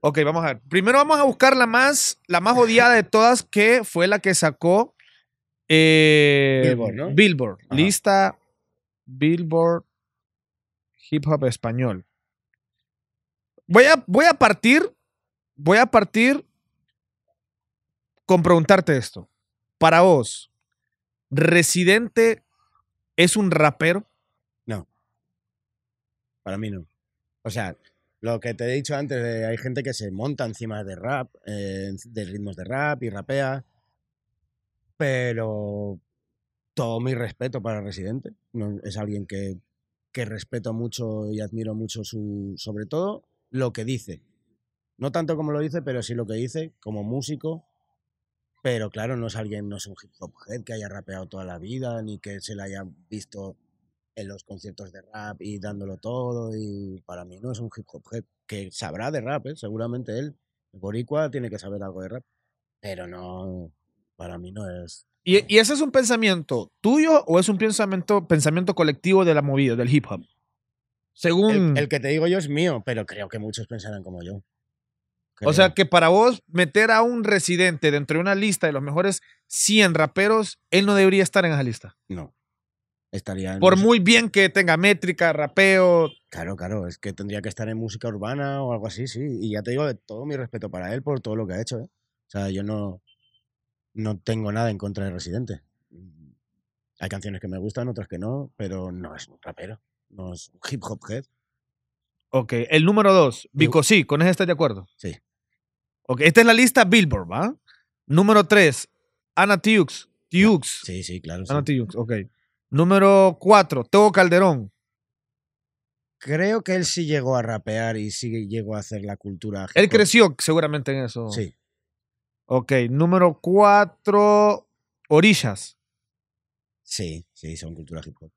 S2: Ok, vamos a ver. Primero vamos a buscar la más, la más odiada de todas, que fue la que sacó eh, Billboard, Lista Billboard Hip Hop Español. Voy a, voy a partir. Voy a partir con preguntarte esto. Para vos, ¿Residente es un rapero?
S1: No. Para mí no. O sea, lo que te he dicho antes, hay gente que se monta encima de rap, eh, de ritmos de rap y rapea. Pero todo mi respeto para Residente. No, es alguien que, respeto mucho y admiro mucho su, sobre todo lo que dice. No tanto como lo dice, pero sí lo que dice como músico pero claro, no es alguien, no es un hip hop head que haya rapeado toda la vida, ni que se le haya visto en los conciertos de rap y dándolo todo. Y para mí no es un hip hop head que sabrá de rap, ¿eh? seguramente él, boricua, tiene que saber algo de rap. Pero no, para mí no es.
S2: ¿Y, ¿Y, ese es un pensamiento tuyo o es un pensamiento, pensamiento colectivo de la movida, del hip hop? Según. el que te digo yo es mío, pero creo que muchos pensarán como yo. O sea que para vos meter a un residente dentro de una lista de los mejores 100 raperos, él no debería estar en esa lista.
S1: No. Estaría Por muy
S2: bien que tenga métrica, rapeo.
S1: Claro, claro, es que tendría que estar en música urbana o algo así, sí. Y ya te digo, todo mi respeto para él por todo lo que ha hecho. ¿eh? O sea, yo no, no tengo nada en contra de Residente.
S2: Hay canciones que me gustan, otras que no, pero no es un rapero, no es un hip hop head. Ok, el número dos, Vico, sí, con eso estás de acuerdo. Sí. Ok, esta es la lista Billboard, ¿va? Número 3, Ana Tiux. Sí, sí, claro. Ana Número 4, Teo Calderón. Creo que él sí llegó a rapear y sí llegó a hacer la cultura. Él creció seguramente en eso. Sí. Ok, número 4, Orillas. Sí, sí, son cultura hip hop.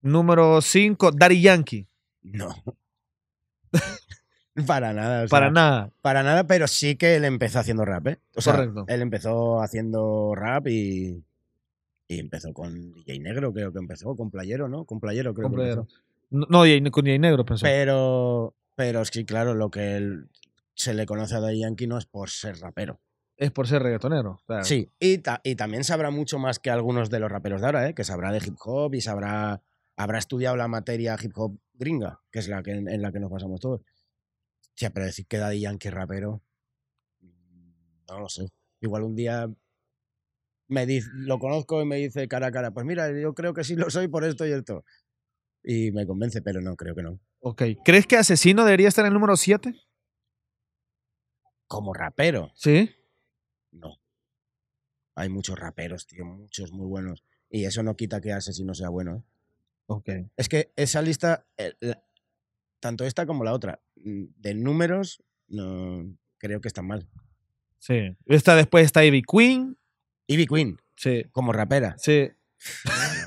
S2: Número 5, Daddy Yankee. No. Para nada. para nada. Para nada, pero
S1: sí que él empezó haciendo rap, ¿eh? Correcto. Él empezó haciendo rap y, y empezó con DJ Negro, creo que empezó, con Playero, ¿no? Con Playero, creo que No, con DJ Negro Pero, pero sí, claro, lo que él, se le conoce a Daddy Yankee no es por ser rapero. Es por ser reggaetonero. Sí, y, también sabrá mucho más que algunos de los raperos de ahora, ¿eh? que sabrá de hip hop y sabrá, habrá estudiado la materia hip hop gringa, que es la que, en la que nos pasamos todos. Hostia, pero decir que Daddy Yankee es rapero. No lo sé. Igual un día me dice, lo conozco y me dice cara a cara, pues mira, yo creo que sí lo soy por esto y esto. Y me convence, pero no,
S2: creo que no. Ok. ¿Crees que Asesino debería estar en el número 7?
S1: Como rapero. Sí. No. Hay muchos raperos, tío, muchos muy buenos. Y eso no quita que Asesino sea bueno. ¿eh? Es que esa lista, eh, tanto esta como la otra, Mm, de números, no creo que están
S2: mal. Sí. Esta después está Ivy Queen. Ivy Queen. Sí. Como rapera. Sí.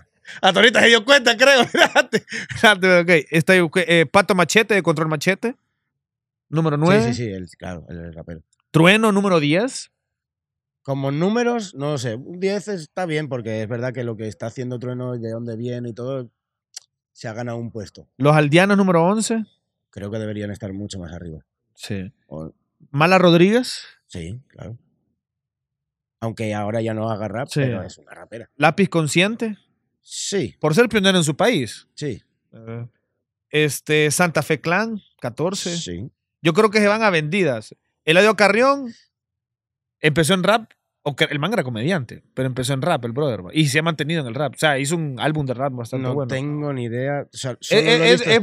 S2: hasta se dio cuenta, creo. Está eh, Pato Machete de Control Machete. Número 9. Sí,
S1: sí, sí, claro, el, rapero.
S2: Trueno número 10. Como números, no sé. 10 está bien porque
S1: es verdad que lo que está haciendo Trueno, y de dónde viene y todo, se ha ganado un puesto.
S2: Los aldeanos número 11. Creo que deberían estar mucho más arriba. Sí. ¿Mala
S1: Rodríguez?
S2: Sí, claro. Aunque ahora ya no haga rap, pero es una rapera. ¿Lápiz consciente? Sí. Por ser pionero en su país. Sí. Eh, este, Santa Fe Clan, 14. Sí. Yo creo que se van a vendidas. Eladio Carrión empezó en rap, el man era comediante, pero empezó en rap, el brother. Y se ha mantenido en el rap. O sea, hizo un álbum de rap bastante bueno. No tengo ni idea. Eh, eh, es, es,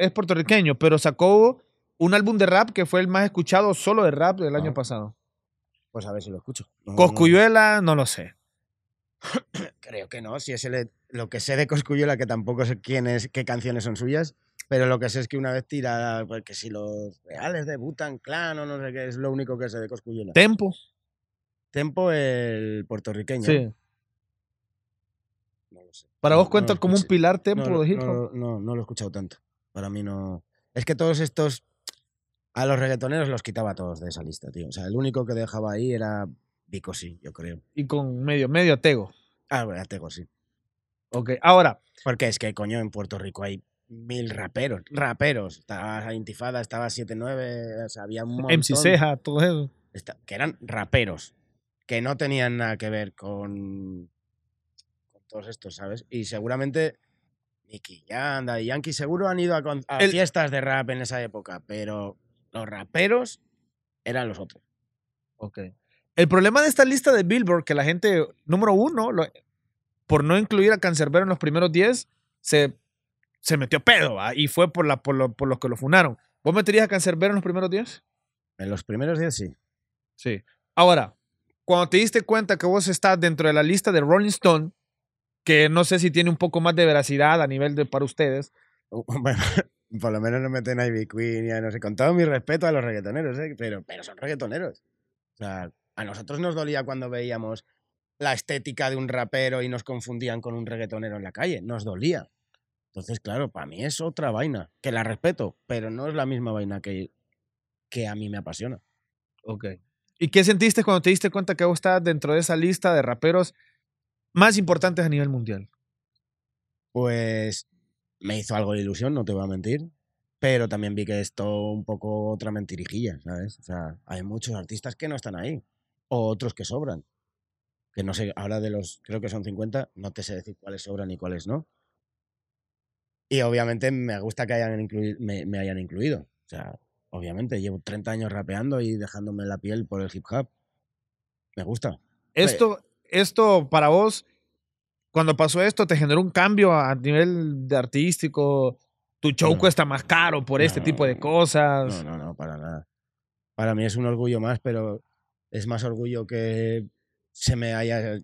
S2: Es, puertorriqueño, pero sacó un álbum de rap que fue el más escuchado solo de rap del año ah. pasado. Pues a ver si lo escucho. Coscuyuela, no lo sé.
S1: Creo que no. Si es el, lo que sé de Coscuyuela, que tampoco sé quién es, qué canciones son suyas, pero lo que sé es que una vez tirada porque que si los reales debutan, claro, no sé qué, es lo único que sé de Coscuyuela. Tempo. Tempo el puertorriqueño. ¿eh? Sí.
S2: No lo sé. ¿Para vos cuenta como un pilar Tempo no, de
S1: No, no, lo he escuchado tanto. Para mí no. Es que todos estos. A los reggaetoneros los quitaba todos de esa lista, tío. O sea, el único que dejaba ahí era Vico, sí, yo creo.
S2: Y con medio, medio Tego.
S1: Ah, bueno, Tego, sí. Ok, ahora. Porque es que, coño, en Puerto Rico hay mil raperos. Raperos. Estaba Intifada, estaba 7-9, había un montón. MC Ceja, todo eso. que eran raperos que no tenían nada que ver con, con todos estos, ¿sabes? Y seguramente Nicky Yanda y Yankee seguro han ido a, fiestas de rap en esa época, pero los raperos eran
S2: los otros. Ok. El problema de esta lista de Billboard, que la gente, número uno, por no incluir a Cancerbero en los primeros 10, se, metió pedo, Y fue por, los que lo funaron. ¿Vos meterías a Cancerbero en los primeros 10? En los primeros 10, sí. Sí. Ahora, cuando te diste cuenta que vos estás dentro de la lista de Rolling Stone, que no sé si tiene un poco más de veracidad a nivel de para ustedes. por lo menos no meten a Ivy Queen y no sé, con todo mi respeto a los reggaetoneros, ¿eh? pero, pero son
S1: reggaetoneros. O sea, a nosotros nos dolía cuando veíamos la estética de un rapero y nos confundían con un reggaetonero en la calle, nos dolía. Entonces, claro, para mí es otra vaina, que la respeto, pero no es la misma vaina que, que a mí me apasiona.
S2: Ok. ¿Y qué sentiste cuando te diste cuenta que vos estás dentro de esa lista de raperos más importantes a nivel mundial? Pues me hizo algo de ilusión,
S1: no te voy a mentir. Pero también vi que esto un poco otra mentirijilla, ¿sabes? O sea, hay muchos artistas que no están ahí. O otros que sobran. Que no sé, ahora de los, creo que son 50, no te sé decir cuáles sobran y cuáles no. Y obviamente me gusta que hayan incluido, me, me hayan incluido. O sea, Obviamente, llevo 30 años rapeando y
S2: dejándome la piel por el hip hop. Me gusta. Esto, esto para vos, cuando pasó esto, te generó un cambio a nivel de artístico. Tu show está más caro por este tipo de cosas. No,
S1: no, no, para nada. Para mí es un orgullo más, pero es más orgullo que se me haya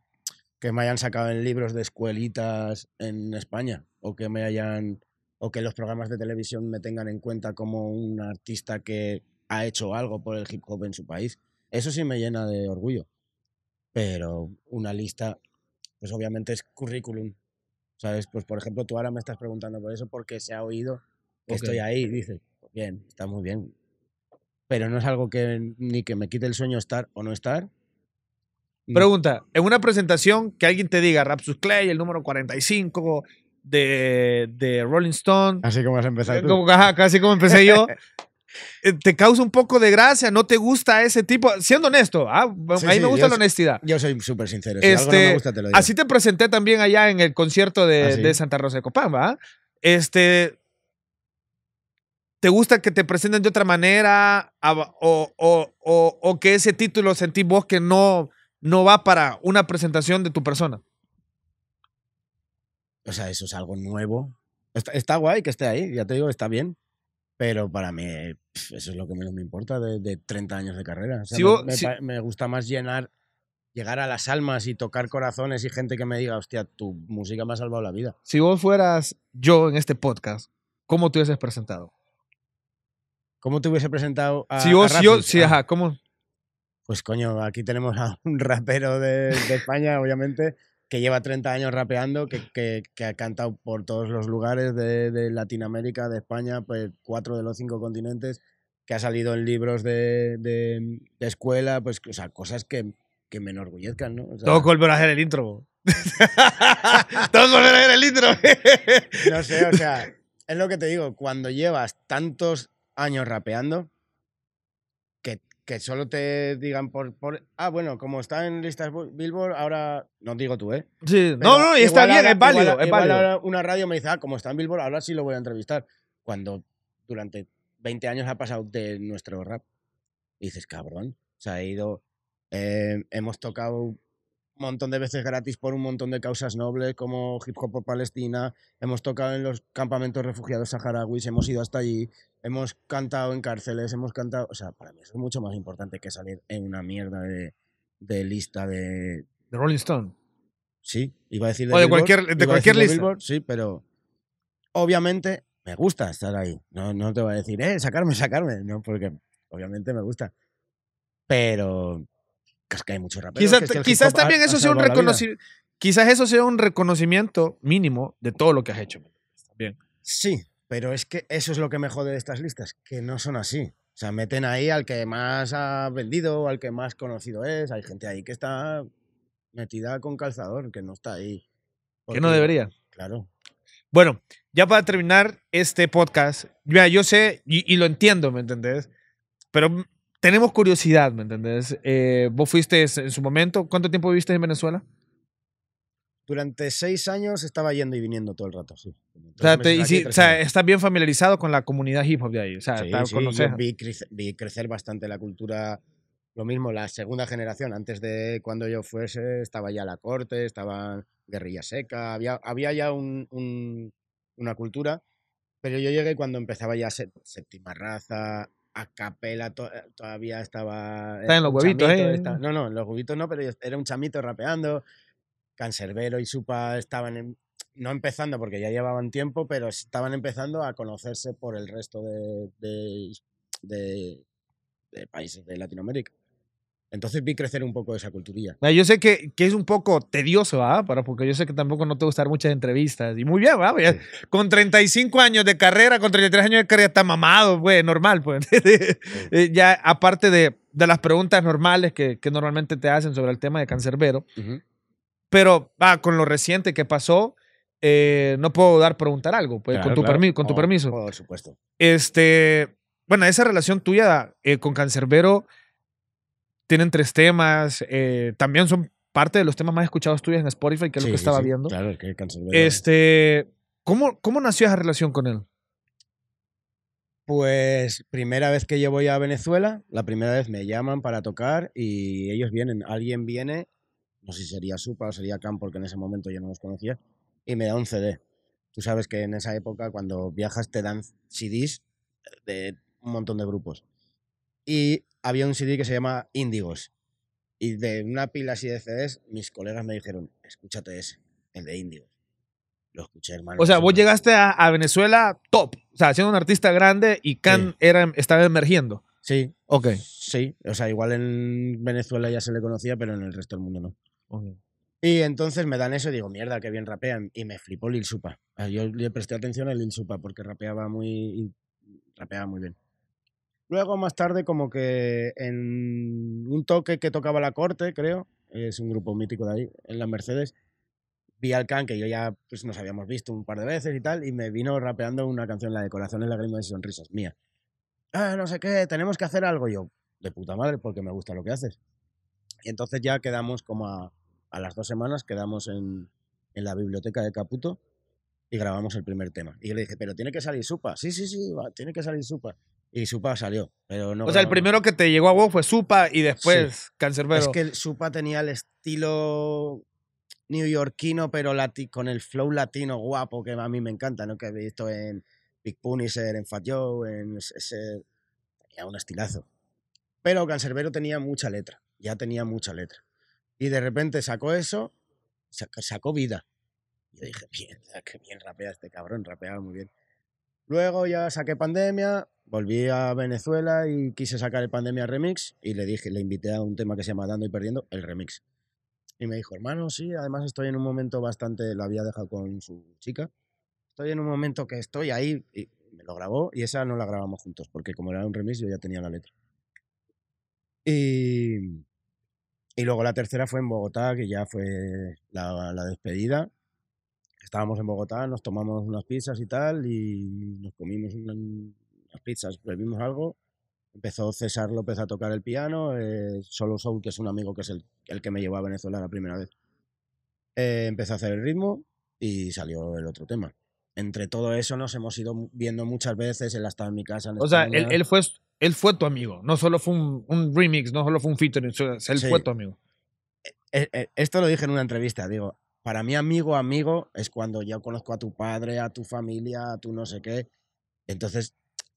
S1: que me hayan sacado en libros de escuelitas en España o que me hayan o que los programas de televisión me tengan en cuenta como un artista que ha hecho algo por el hip hop en su país. Eso sí me llena de orgullo. Pero una lista, pues obviamente es currículum. ¿Sabes? Pues por ejemplo, tú ahora me estás preguntando por eso porque se ha oído que estoy ahí dice dices, pues bien, está muy bien. Pero no es algo que ni
S2: que me quite el sueño estar o no estar, Pregunta, en una presentación que alguien te diga Rapsus Clay, el número 45, de, Rolling Stone. Así como has empezado. Tú. Como, casi como empecé yo. Eh, te causa un poco de gracia, no te gusta ese tipo, siendo honesto, ¿ah? a mí me gusta la
S1: honestidad. Yo soy súper sincero, este, Así
S2: te presenté también allá en el concierto de, ah, Santa Rosa de Copán, ¿va? Este, ¿te gusta que te presenten de otra manera o, que ese título sentís vos que no, no va para una presentación de tu persona?
S1: O sea, eso es algo nuevo. Está, guay que esté ahí, ya te digo, está bien. Pero para mí, eso es lo que menos me importa de, de 30 años de carrera. O me, gusta más llenar llegar a las almas y tocar corazones y gente que me diga, hostia, tu música me ha salvado la vida.
S2: Si vos fueras yo en este podcast, ¿cómo te hubieses presentado?
S1: ¿Cómo te hubiese presentado
S2: a Si vos, yo, sí, ah. ajá, ¿cómo?
S1: Pues coño, aquí tenemos a un rapero de España, obviamente, que lleva 30 años rapeando, que, que, ha cantado por todos los lugares de, Latinoamérica, de España, pues cuatro de los cinco continentes, que ha salido en libros de, escuela, pues o sea, cosas que, que me enorgullezcan, ¿no? Todos volver a hacer el intro. Todos volver a el intro. no sé, o sea, es lo que te digo, cuando llevas tantos años rapeando, que solo te digan por, ah bueno como está en listas Billboard ahora no digo tú eh
S2: sí no no y está bien es válido es
S1: una radio me dice ah como está en Billboard ahora sí lo voy a entrevistar cuando durante 20 años ha pasado de nuestro rap dices cabrón se ha ido eh, hemos tocado un montón de veces gratis por un montón de causas nobles, como Hip Hop por Palestina, hemos tocado en los campamentos refugiados saharauis, hemos ido hasta allí, hemos cantado en cárceles, hemos cantado... O sea, para mí es mucho más importante que salir en una mierda de, lista de... ¿De Rolling Stone? Sí, iba a decir de, cualquier, de cualquier lista. sí, pero obviamente me gusta estar ahí. No, no te voy a decir, eh, sacarme, sacarme, no, porque obviamente me gusta.
S2: Pero que hay muchos raperos. Quizás, quizás también ah, eso sea un reconocimiento. Quizás eso sea un reconocimiento mínimo de todo lo que has hecho. Bien. Sí, pero
S1: es que eso es lo que me jode de estas listas, que no son así. O sea, meten ahí al que más ha vendido, al que más conocido es. Hay gente ahí que está metida con calzador, que no está ahí. que no debería.
S2: Claro. Bueno, ya para terminar este podcast, mira, yo sé y, y lo entiendo, ¿me entendés? Pero tenemos curiosidad, ¿me entendés? Eh, vos fuiste en su momento, ¿cuánto tiempo viviste en Venezuela?
S1: Durante seis años estaba yendo y viniendo todo el rato, sí.
S2: o sea, estás bien familiarizado con la comunidad hip hop de ahí. O sea, sí, sí, vi, crecer, bastante la cultura,
S1: lo mismo, la segunda generación. Antes de cuando yo fuese, estaba ya la corte, estaba Guerrilla Seca, había, había ya un, un, una cultura. Pero yo llegué cuando empezaba ya séptima raza, a capela eh, todavía estaba. Está en los huevitos, ¿eh? no, no, los huevitos no, pero era un chamito rapeando. Cancerbero y Supa estaban no empezando porque ya llevaban tiempo, pero estaban empezando a conocerse por el resto de países de Latinoamérica. Entonces vi crecer un poco esa culturilla.
S2: Ah, yo sé que, que es un poco tedioso, ¿ah? Para, porque yo sé que tampoco no te gustan muchas entrevistas. Y muy bien, ¿va? Pues con 35 años de carrera, con 33 años de carrera, está mamado, güey. Pues, normal, pues. Eh, ya, aparte de, de, las preguntas normales que, que, normalmente te hacen sobre el tema de cancerbero. Pero, con lo reciente que pasó, eh, no puedo dar preguntar algo, pues, con tu, con tu oh, permiso. Por supuesto. Este, bueno, esa relación tuya eh, con cancerbero tienen tres temas. Eh, también son parte de los temas más escuchados tuyos en Spotify, que es lo que estaba
S1: viendo. Claro, que
S2: Este, ¿cómo, ¿Cómo nació esa relación con él? Pues primera vez que yo voy a Venezuela,
S1: la primera vez me llaman para tocar y ellos vienen, alguien viene, no sé si sería Supa o sería Cam, porque en ese momento yo no los conocía, y me da un CD. Tú sabes que en esa época cuando viajas te dan CDs de un montón de grupos y había un CD que se llama Índigos. Y de una pila así de CDs, mis colegas me dijeron, escúchate ese, el de Índigos. Lo escuché, hermano. O sea, vos llegaste
S2: a, Venezuela top, o sea, siendo un artista grande y Can era, estaba emergiendo. Sí. Ok. Sí, o sea,
S1: igual en Venezuela ya se le conocía, pero en el resto del mundo
S2: no.
S1: Y entonces me dan eso y digo, mierda, qué bien rapean. Y me flipó Lil Supa. Yo le presté atención a Lil Supa porque rapeaba muy, rapeaba muy bien. Luego, más tarde, como que en un toque que tocaba la corte, creo, es un grupo mítico de ahí, en la Mercedes, vi al Can, que yo ya pues, nos habíamos visto un par de veces y tal, y me vino rapeando una canción, la de Corazones, Lágrimas y Sonrisas, mía. Ah, no sé qué, tenemos que hacer algo. yo, de puta madre, porque me gusta lo que haces. Y entonces ya quedamos como a, las dos semanas, quedamos en, la biblioteca de Caputo y grabamos el primer tema. Y le dije, pero tiene que salir Supa. Sí, sí, sí, va, tiene que salir Supa y Supa salió. Pero no, o sea, el primero
S2: que te llegó a vos fue Supa
S1: y después sí. Cancerbero. Es que Supa tenía el estilo neoyorquino, pero lati con el flow latino guapo que a mí me encanta, ¿no? Que he visto en Big Punisher, en Fat Joe, en ese... Tenía un estilazo. Pero Cancerbero tenía mucha letra, ya tenía mucha letra. Y de repente sacó eso, sacó vida. Y yo dije, bien qué bien rapea este cabrón, rapeaba muy bien. Luego ya saqué Pandemia, volví a Venezuela y quise sacar el Pandemia Remix y le dije, le invité a un tema que se llama Dando y Perdiendo, el remix. Y me dijo, hermano, sí, además estoy en un momento bastante, lo había dejado con su chica, estoy en un momento que estoy ahí, y me lo grabó y esa no la grabamos juntos, porque como era un remix yo ya tenía la letra. Y, y luego la tercera fue en Bogotá, que ya fue la, la despedida. Estábamos en Bogotá, nos tomamos unas pizzas y tal, y nos comimos un, las pizzas, bebimos algo, empezó César López a tocar el piano, eh, Solo Soul, que es un amigo que es el, el que me llevó a Venezuela la primera vez, eh, empezó a hacer el ritmo y salió el otro tema. Entre todo eso nos hemos ido viendo muchas veces, él ha estado en mi casa. o sea, él, él,
S2: fue, él fue tu amigo, no solo fue un, un remix, no solo fue un featuring,
S1: él fue tu amigo. E, e, esto lo dije en una entrevista, digo, para mí amigo, amigo, es cuando yo conozco a tu padre, a tu familia, a tu no sé qué. Entonces,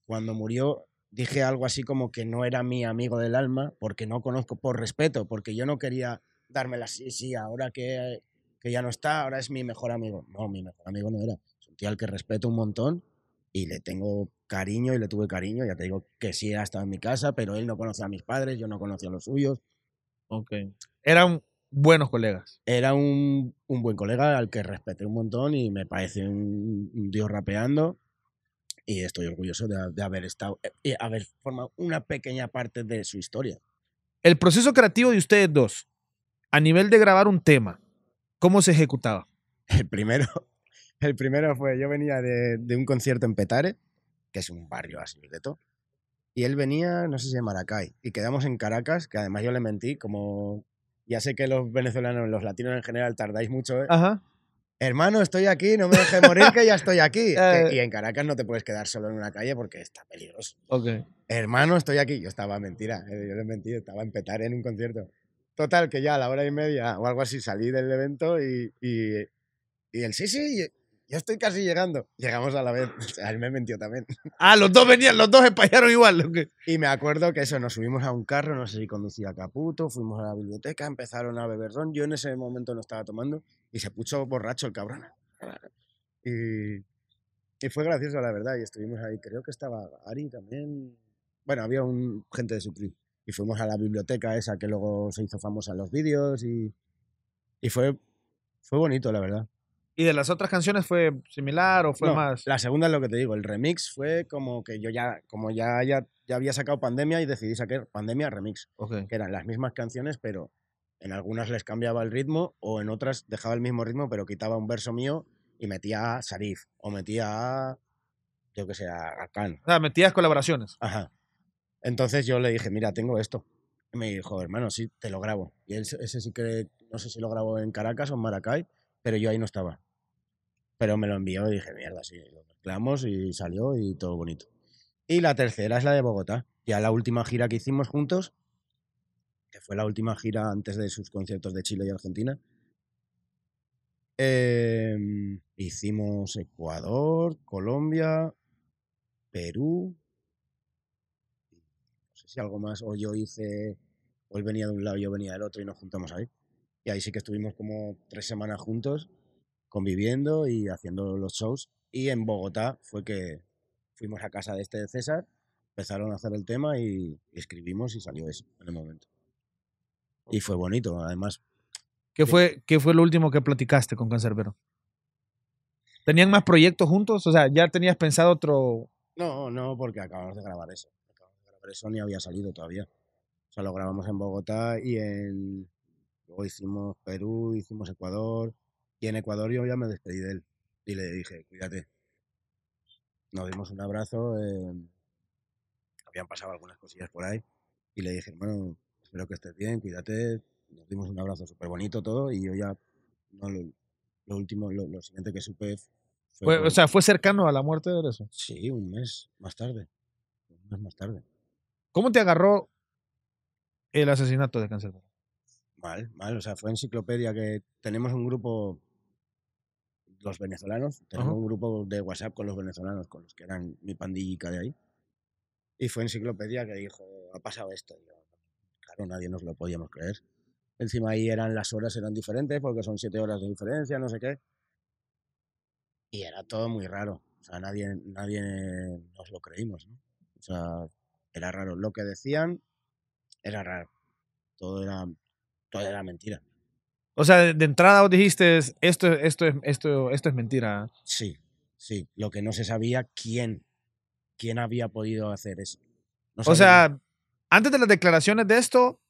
S1: cuando murió dije algo así como que no era mi amigo del alma, porque no conozco por respeto, porque yo no quería dármela así, sí, ahora que, que ya no está, ahora es mi mejor amigo. No, mi mejor amigo no era. Es un tío al que respeto un montón y le tengo cariño y le tuve cariño. Ya te digo que sí, ha estado en mi casa, pero él no conocía a mis padres, yo no conocía a los suyos. Ok.
S2: Eran buenos colegas. Era un, buen
S1: colega al que respeté un montón y me parece un, un dios rapeando y estoy orgulloso de, haber estado, eh, eh, haber formado una pequeña parte de su historia.
S2: El proceso creativo de ustedes dos, a nivel de grabar un tema, ¿cómo se ejecutaba? El primero, el primero fue, yo venía de, un concierto en Petare,
S1: que es un barrio así de todo, y él venía, no sé si de Maracay, y quedamos en Caracas, que además yo le mentí, como ya sé que los venezolanos, los latinos en general, tardáis mucho, ¿eh? Ajá hermano, estoy aquí, no me dejes morir que ya estoy aquí. Eh. y en Caracas no te puedes quedar solo en una calle porque está peligroso. Okay. Hermano, estoy aquí. Yo estaba mentira, eh, yo le mentí, estaba en petar en un concierto. Total, que ya a la hora y media o algo así salí del evento y, y, el sí, sí, ya estoy casi llegando. Llegamos a la vez. O él me mentió también. Ah, los dos venían, los dos espallaron igual. Y me acuerdo que eso, nos subimos a un carro, no sé si conducía Caputo, fuimos a la biblioteca, empezaron a beber ron. Yo en ese momento no estaba tomando. Y se puso borracho el cabrón. Y, y fue gracioso, la verdad. Y estuvimos ahí. Creo que estaba Ari también. Bueno, había un gente de su club. Y fuimos a la biblioteca esa que luego se hizo famosa en los vídeos. Y, fue, fue bonito, la verdad.
S2: ¿Y de las otras canciones fue similar o fue más? La segunda es lo que te digo, el remix
S1: fue como que yo ya, como ya, ya, ya había sacado Pandemia y decidí sacar Pandemia Remix. Que eran las mismas canciones, pero en algunas les cambiaba el ritmo o en otras dejaba el mismo ritmo, pero quitaba un verso mío y metía a Sarif o metía a, yo que sé, a Khan. sea, metías colaboraciones. Ajá. Entonces yo le dije, mira, tengo esto. me dijo, hermano, sí, te lo grabo. Y él, ese sí que, no sé si lo grabó en Caracas o en Maracay, pero yo ahí no estaba. Pero me lo envió y dije, mierda, sí, lo mezclamos y salió y todo bonito. Y la tercera es la de Bogotá. Ya la última gira que hicimos juntos, fue la última gira antes de sus conciertos de Chile y Argentina. Em, hicimos Ecuador, Colombia, Perú. No sé si algo más, o yo hice, hoy venía de un lado, y yo venía del otro y nos juntamos ahí. Y ahí sí que estuvimos como tres semanas juntos, conviviendo y haciendo los shows. Y en Bogotá fue que fuimos a casa de este de César, empezaron a hacer el tema y escribimos y salió eso en el momento.
S2: Y fue bonito, además. ¿Qué, eh fue, ¿Qué fue lo último que platicaste con Cancerbero? ¿Tenían más proyectos juntos? O sea, ¿ya tenías pensado otro...?
S1: No, no, porque acabamos de grabar eso. Acabamos de grabar eso ni había salido todavía. O sea, lo grabamos en Bogotá y en... Luego hicimos Perú, hicimos Ecuador. Y en Ecuador yo ya me despedí de él. Y le dije, cuídate. Nos dimos un abrazo. Eh, habían pasado algunas cosillas por ahí. Y le dije, hermano, espero que estés bien, cuídate. Nos dimos un abrazo súper bonito todo y yo ya, no, lo, último, lo, siguiente que supe fue... o sea,
S2: ¿fue cercano a la muerte de eso? Sí, un mes
S1: más tarde. Un mes más tarde.
S2: ¿Cómo te agarró el asesinato de Cáncer? Mal, mal. O sea,
S1: fue enciclopedia que tenemos un grupo, los venezolanos, tenemos un grupo de WhatsApp con los venezolanos, con los que eran mi pandillica de ahí. Y fue enciclopedia que dijo, ha pasado esto nadie nos lo podíamos creer. Encima ahí eran las horas eran diferentes porque son siete horas de diferencia, no sé qué. Y era todo muy raro. O sea, nadie, nadie nos lo creímos, O sea, era raro. Lo que decían era raro. Todo era, todo era mentira. O sea, de entrada vos dijiste, esto, esto, es, esto, esto es mentira. Sí, sí. Lo que no se sabía, quién,
S2: quién había podido hacer eso. o sea, antes de las declaraciones de esto,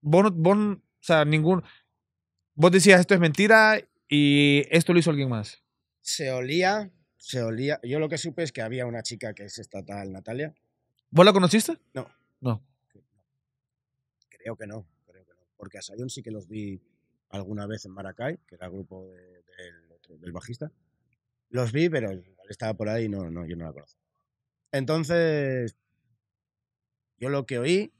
S2: vos, o sea, ningún, vos decías esto es mentira y esto lo hizo alguien más.
S1: Se olía, se olía. Yo lo que supe es que había una chica que es estatal, Natalia.
S2: ¿Vos la conociste? No. No.
S1: Creo que no, creo Porque a Sayon sí que los vi alguna vez en Maracay, que era grupo del, bajista. Los vi, pero estaba por ahí y no, no, yo no la conozco. Entonces, yo lo que oí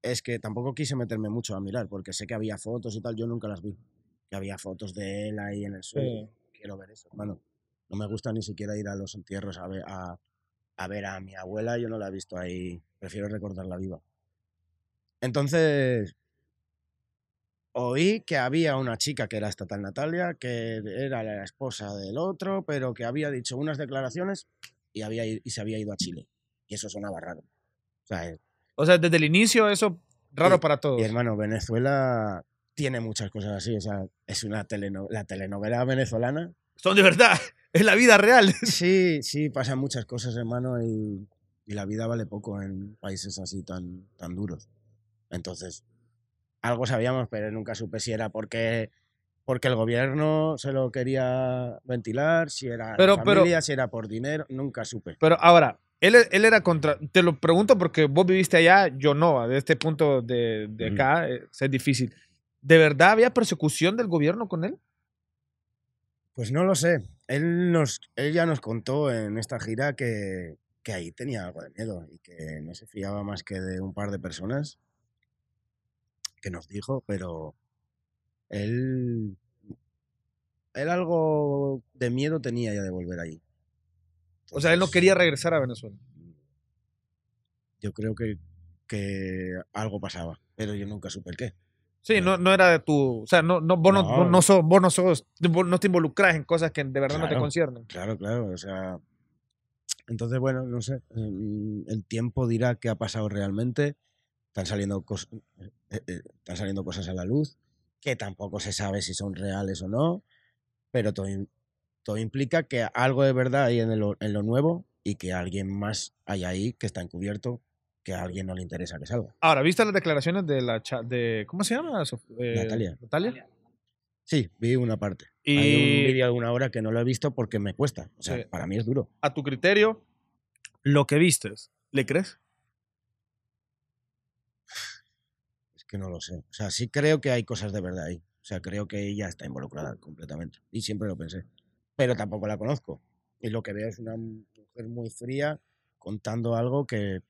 S1: es que tampoco quise meterme mucho a mirar, porque sé que había fotos y tal, yo nunca las vi. Que había fotos de él ahí en el suelo. Quiero ver eso, hermano. No me gusta ni siquiera ir a los entierros a ver a, ver a mi abuela, yo no la he visto ahí. Prefiero recordarla viva. Entonces, oí que había una chica que era tal Natalia, que era la esposa del otro, pero que había dicho unas declaraciones y, había, y se había ido a Chile. Y eso sonaba raro. O
S2: sea, eh, o sea, desde el inicio eso raro
S1: para todos. Y hermano, Venezuela tiene muchas cosas así. O sea, es una telenovela, la telenovela venezolana.
S2: Son de verdad,
S1: es la vida real. Sí, sí, pasan muchas cosas, hermano, y, y la vida vale poco en países así tan, tan duros. Entonces, algo sabíamos, pero nunca supe si era porque porque el gobierno
S2: se lo quería
S1: ventilar, si era pero, familia, si era por dinero, nunca supe.
S2: Pero ahora, él, era contra. Te lo pregunto porque vos viviste allá, yo no. De este punto de, de acá eh, es difícil. ¿De verdad había persecución del gobierno con él?
S1: Pues no lo sé. Él, nos, él ya nos contó en esta gira que, que ahí tenía algo de miedo y que no se fiaba más que de un par de personas que nos dijo, pero él, él algo de miedo tenía ya de volver ahí. O sea, él no quería regresar a Venezuela. Yo creo que, que algo pasaba,
S2: pero yo nunca supe el qué. Sí, no, no era de tu. O sea, no, no, vos, no. no, no te involucras en cosas que de verdad no te conciernen. Claro, claro. O sea. Entonces,
S1: bueno, no sé. Em, el tiempo dirá qué ha pasado realmente. Están saliendo, eh, eh, eh, están saliendo cosas a la luz que tampoco se sabe si son reales o no. Pero todo, esto implica que algo de verdad hay en lo, nuevo y que alguien más hay ahí que está encubierto que a alguien no le interesa que salga.
S2: Ahora, ¿viste las declaraciones de la chat, de ¿cómo se llama? Eh, Natalia. Natalia.
S1: Sí, vi una parte. Y... Hay un vídeo de una hora que no lo he visto porque me cuesta. O sea, para mí es duro. A tu criterio, lo que vistes, ¿le crees? Es que no lo sé. O sea, sí creo que hay cosas de verdad ahí. O sea, creo que ella está involucrada completamente. Y siempre lo pensé pero tampoco la conozco. Y lo que veo es una mujer muy fría contando algo que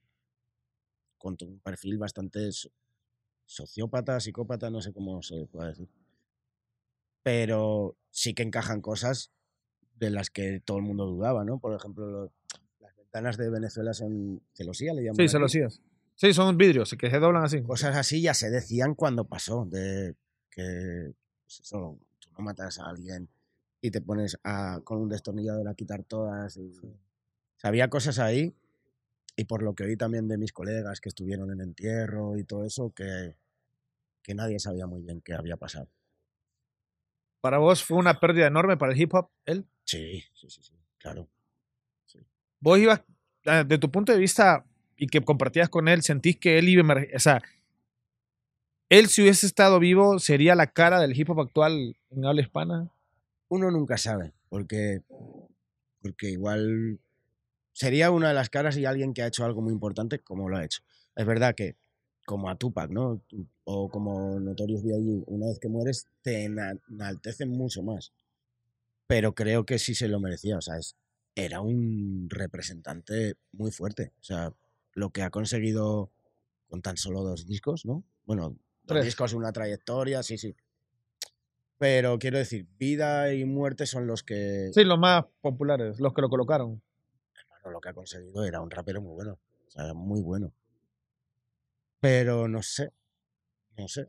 S1: con un perfil bastante sociópata, psicópata, no sé cómo se puede decir. Pero sí que encajan cosas de las que todo el mundo dudaba, ¿no? Por ejemplo, las ventanas de Venezuela son celosías, le llaman. Sí, celosías.
S2: Sí, son vidrios que se doblan así. Cosas así
S1: ya se decían cuando pasó, de que pues tú no matas a alguien y te pones a, con un destornillador a quitar todas. Y, había cosas ahí y por lo que oí también de mis colegas que estuvieron en entierro y todo eso, que,
S2: que nadie sabía muy bien qué había pasado. ¿Para vos fue una pérdida enorme para el hip hop, él? Sí, sí, sí, claro. Vos ibas, ah, de tu punto de vista y que compartías con él, sentís que él iba, o sea, él si hubiese estado vivo sería la cara del hip hop actual en habla hispana uno nunca sabe, porque, porque igual sería una
S1: de las caras y alguien que ha hecho algo muy importante como lo ha hecho. Es verdad que como a Tupac, ¿no? O como Notorious B.I.G., una vez que mueres te enaltecen mucho más. Pero creo que sí se lo merecía, o sea, era un representante muy fuerte. O sea, lo que ha conseguido con tan solo dos discos, ¿no? Bueno, Tres. discos, una trayectoria, sí, sí. Pero quiero decir, vida y muerte son los que. Sí,
S2: los más populares, los que lo colocaron.
S1: lo que ha conseguido era un rapero muy bueno. O sea, muy bueno. Pero no sé. No sé.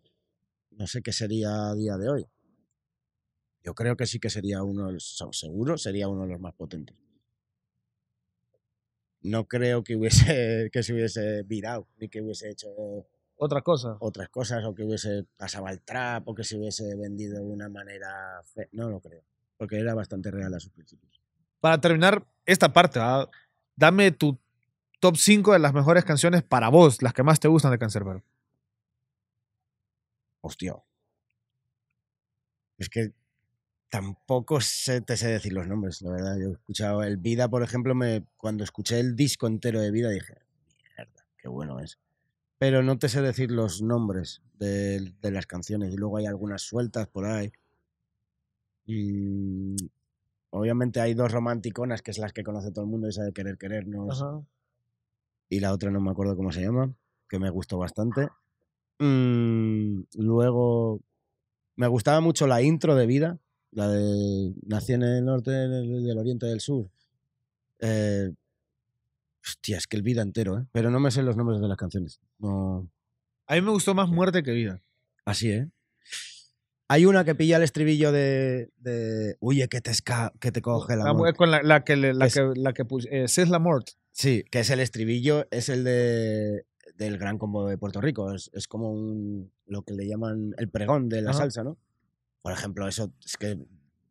S1: No sé qué sería a día de hoy. Yo creo que sí que sería uno Seguro sería uno de los más potentes. No creo que hubiese. que se hubiese virado, ni que hubiese hecho otras cosas Otras cosas, o que hubiese pasado al trap, o que se hubiese vendido de una manera. Fe... No lo creo,
S2: porque era bastante real a sus principios. Para terminar esta parte, ¿ah? dame tu top 5 de las mejores canciones para vos, las que más te gustan de Cancerbero.
S1: Hostia. Es que tampoco sé, te sé decir los nombres, la verdad. Yo he escuchado el Vida, por ejemplo, me, cuando escuché el disco entero de Vida dije, mierda, qué bueno es pero no te sé decir los nombres de, las canciones. Y luego hay algunas sueltas por ahí. Y obviamente hay dos romanticonas, que es las que conoce todo el mundo y sabe querer querernos. Y la otra no me acuerdo cómo se llama, que me gustó bastante. Mm, luego me gustaba mucho la intro de vida, la de Nací en el norte del, oriente del sur. Eh, Hostia, es que el vida entero, ¿eh? Pero no me sé los nombres de las canciones. No.
S2: A mí me gustó más muerte que vida. Así, ¿eh?
S1: Hay una que pilla el estribillo de. de Oye, que te, que te coge la ah, muerte. Pues, con la, que,
S2: la, que, eh, la que es la muerte.
S1: Sí, que es el estribillo, es el de del Gran Combo de Puerto Rico. Es, es como un, lo que le llaman el pregón de la salsa, ¿no? Por ejemplo, eso es que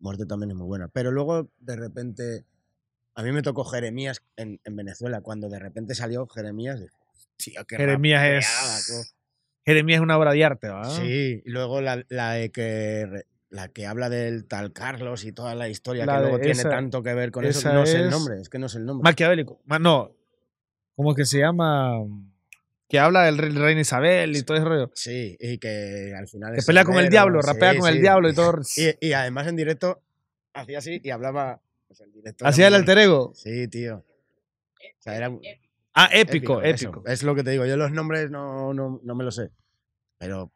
S1: Muerte también es muy buena. Pero luego, de repente, a mí me tocó Jeremías en, Venezuela. Cuando de repente salió Jeremías, Jeremías es. Jeremías es una obra de arte, ¿verdad? Sí, y luego la, la de que la que habla del tal Carlos y toda la historia que luego tiene tanto que ver con eso. No es, el nombre, es que no es el nombre.
S2: Maquiavélico. No, como que se llama? Que habla del rey, Isabel y todo ese rollo. Sí, y que al final. Que pelea con el diablo, rapea con el diablo y todo.
S1: Y, y, además en directo hacía así y hablaba así pues, el ¿Hacía el alter ego? Sí, tío. Ah, épico, épico. Es lo que te digo. Yo los nombres no, no, no me los sé. Pero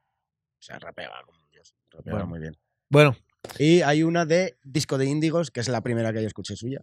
S1: se rapeaba como Dios. Rapeaba muy bien. Bueno. Y hay una de Disco de Índigos, que es la primera que yo escuché suya.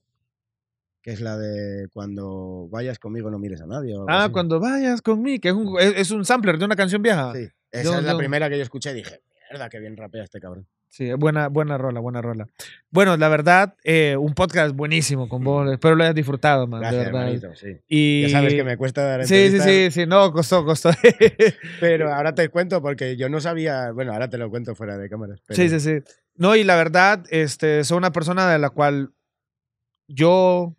S1: Que es la de cuando vayas conmigo no mires a nadie. Ah,
S2: cuando vayas conmigo, que es un, es, un sampler de una canción vieja. Sí, esa es la primera que yo escuché y dije,
S1: mierda, qué bien rapea este cabrón.
S2: Sí, buena, buena rola, buena rola. Bueno, la verdad, eh, un podcast buenísimo con vos. Espero lo hayas disfrutado, man. Gracias,
S1: sí. y... Ya sabes que me cuesta dar Sí, sí, sí,
S2: sí. No, costó, costó.
S1: pero ahora te cuento porque yo no sabía. Bueno, ahora te lo cuento fuera de cámaras. Sí, sí,
S2: sí. No, y la verdad, este, soy una persona de la cual yo,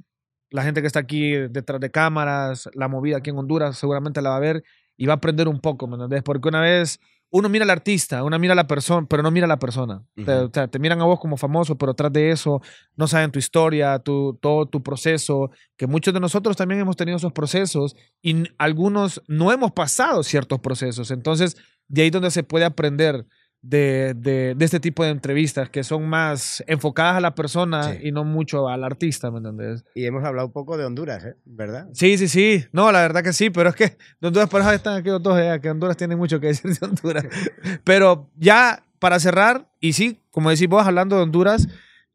S2: la gente que está aquí detrás de cámaras, la movida aquí en Honduras, seguramente la va a ver y va a aprender un poco, ¿me entendés? Porque una vez uno mira al artista, uno mira a la persona, pero no mira a la persona. te, o sea, te miran a vos como famoso, pero atrás de eso no saben tu historia, tu, todo tu proceso, que muchos de nosotros también hemos tenido esos procesos y algunos no hemos pasado ciertos procesos. Entonces, de ahí donde se puede aprender de, de, de, este tipo de entrevistas que son más enfocadas a la persona y no mucho al artista, ¿me entiendes? Y hemos hablado un poco de Honduras, ¿eh? ¿verdad? Sí, sí, sí. No, la verdad que sí, pero es que Honduras, por eso están aquí los dos, eh, que Honduras tiene mucho que decir de Honduras. Pero ya para cerrar, y sí, como decís vos, hablando de Honduras,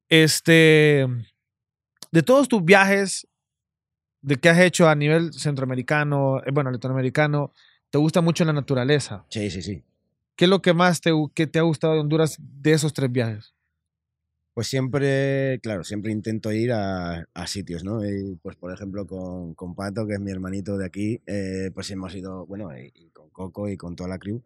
S2: este, de todos tus viajes de que has hecho a nivel centroamericano, eh, bueno, latinoamericano, te gusta mucho la naturaleza. Sí, sí, sí. ¿Qué es lo que más te, que te ha gustado de Honduras de esos tres viajes? Pues
S1: siempre, claro, siempre intento ir a, sitios, ¿no? Y pues por ejemplo con, con, Pato, que es mi hermanito de aquí, eh, pues hemos ido, bueno, y, con Coco y con toda la crew,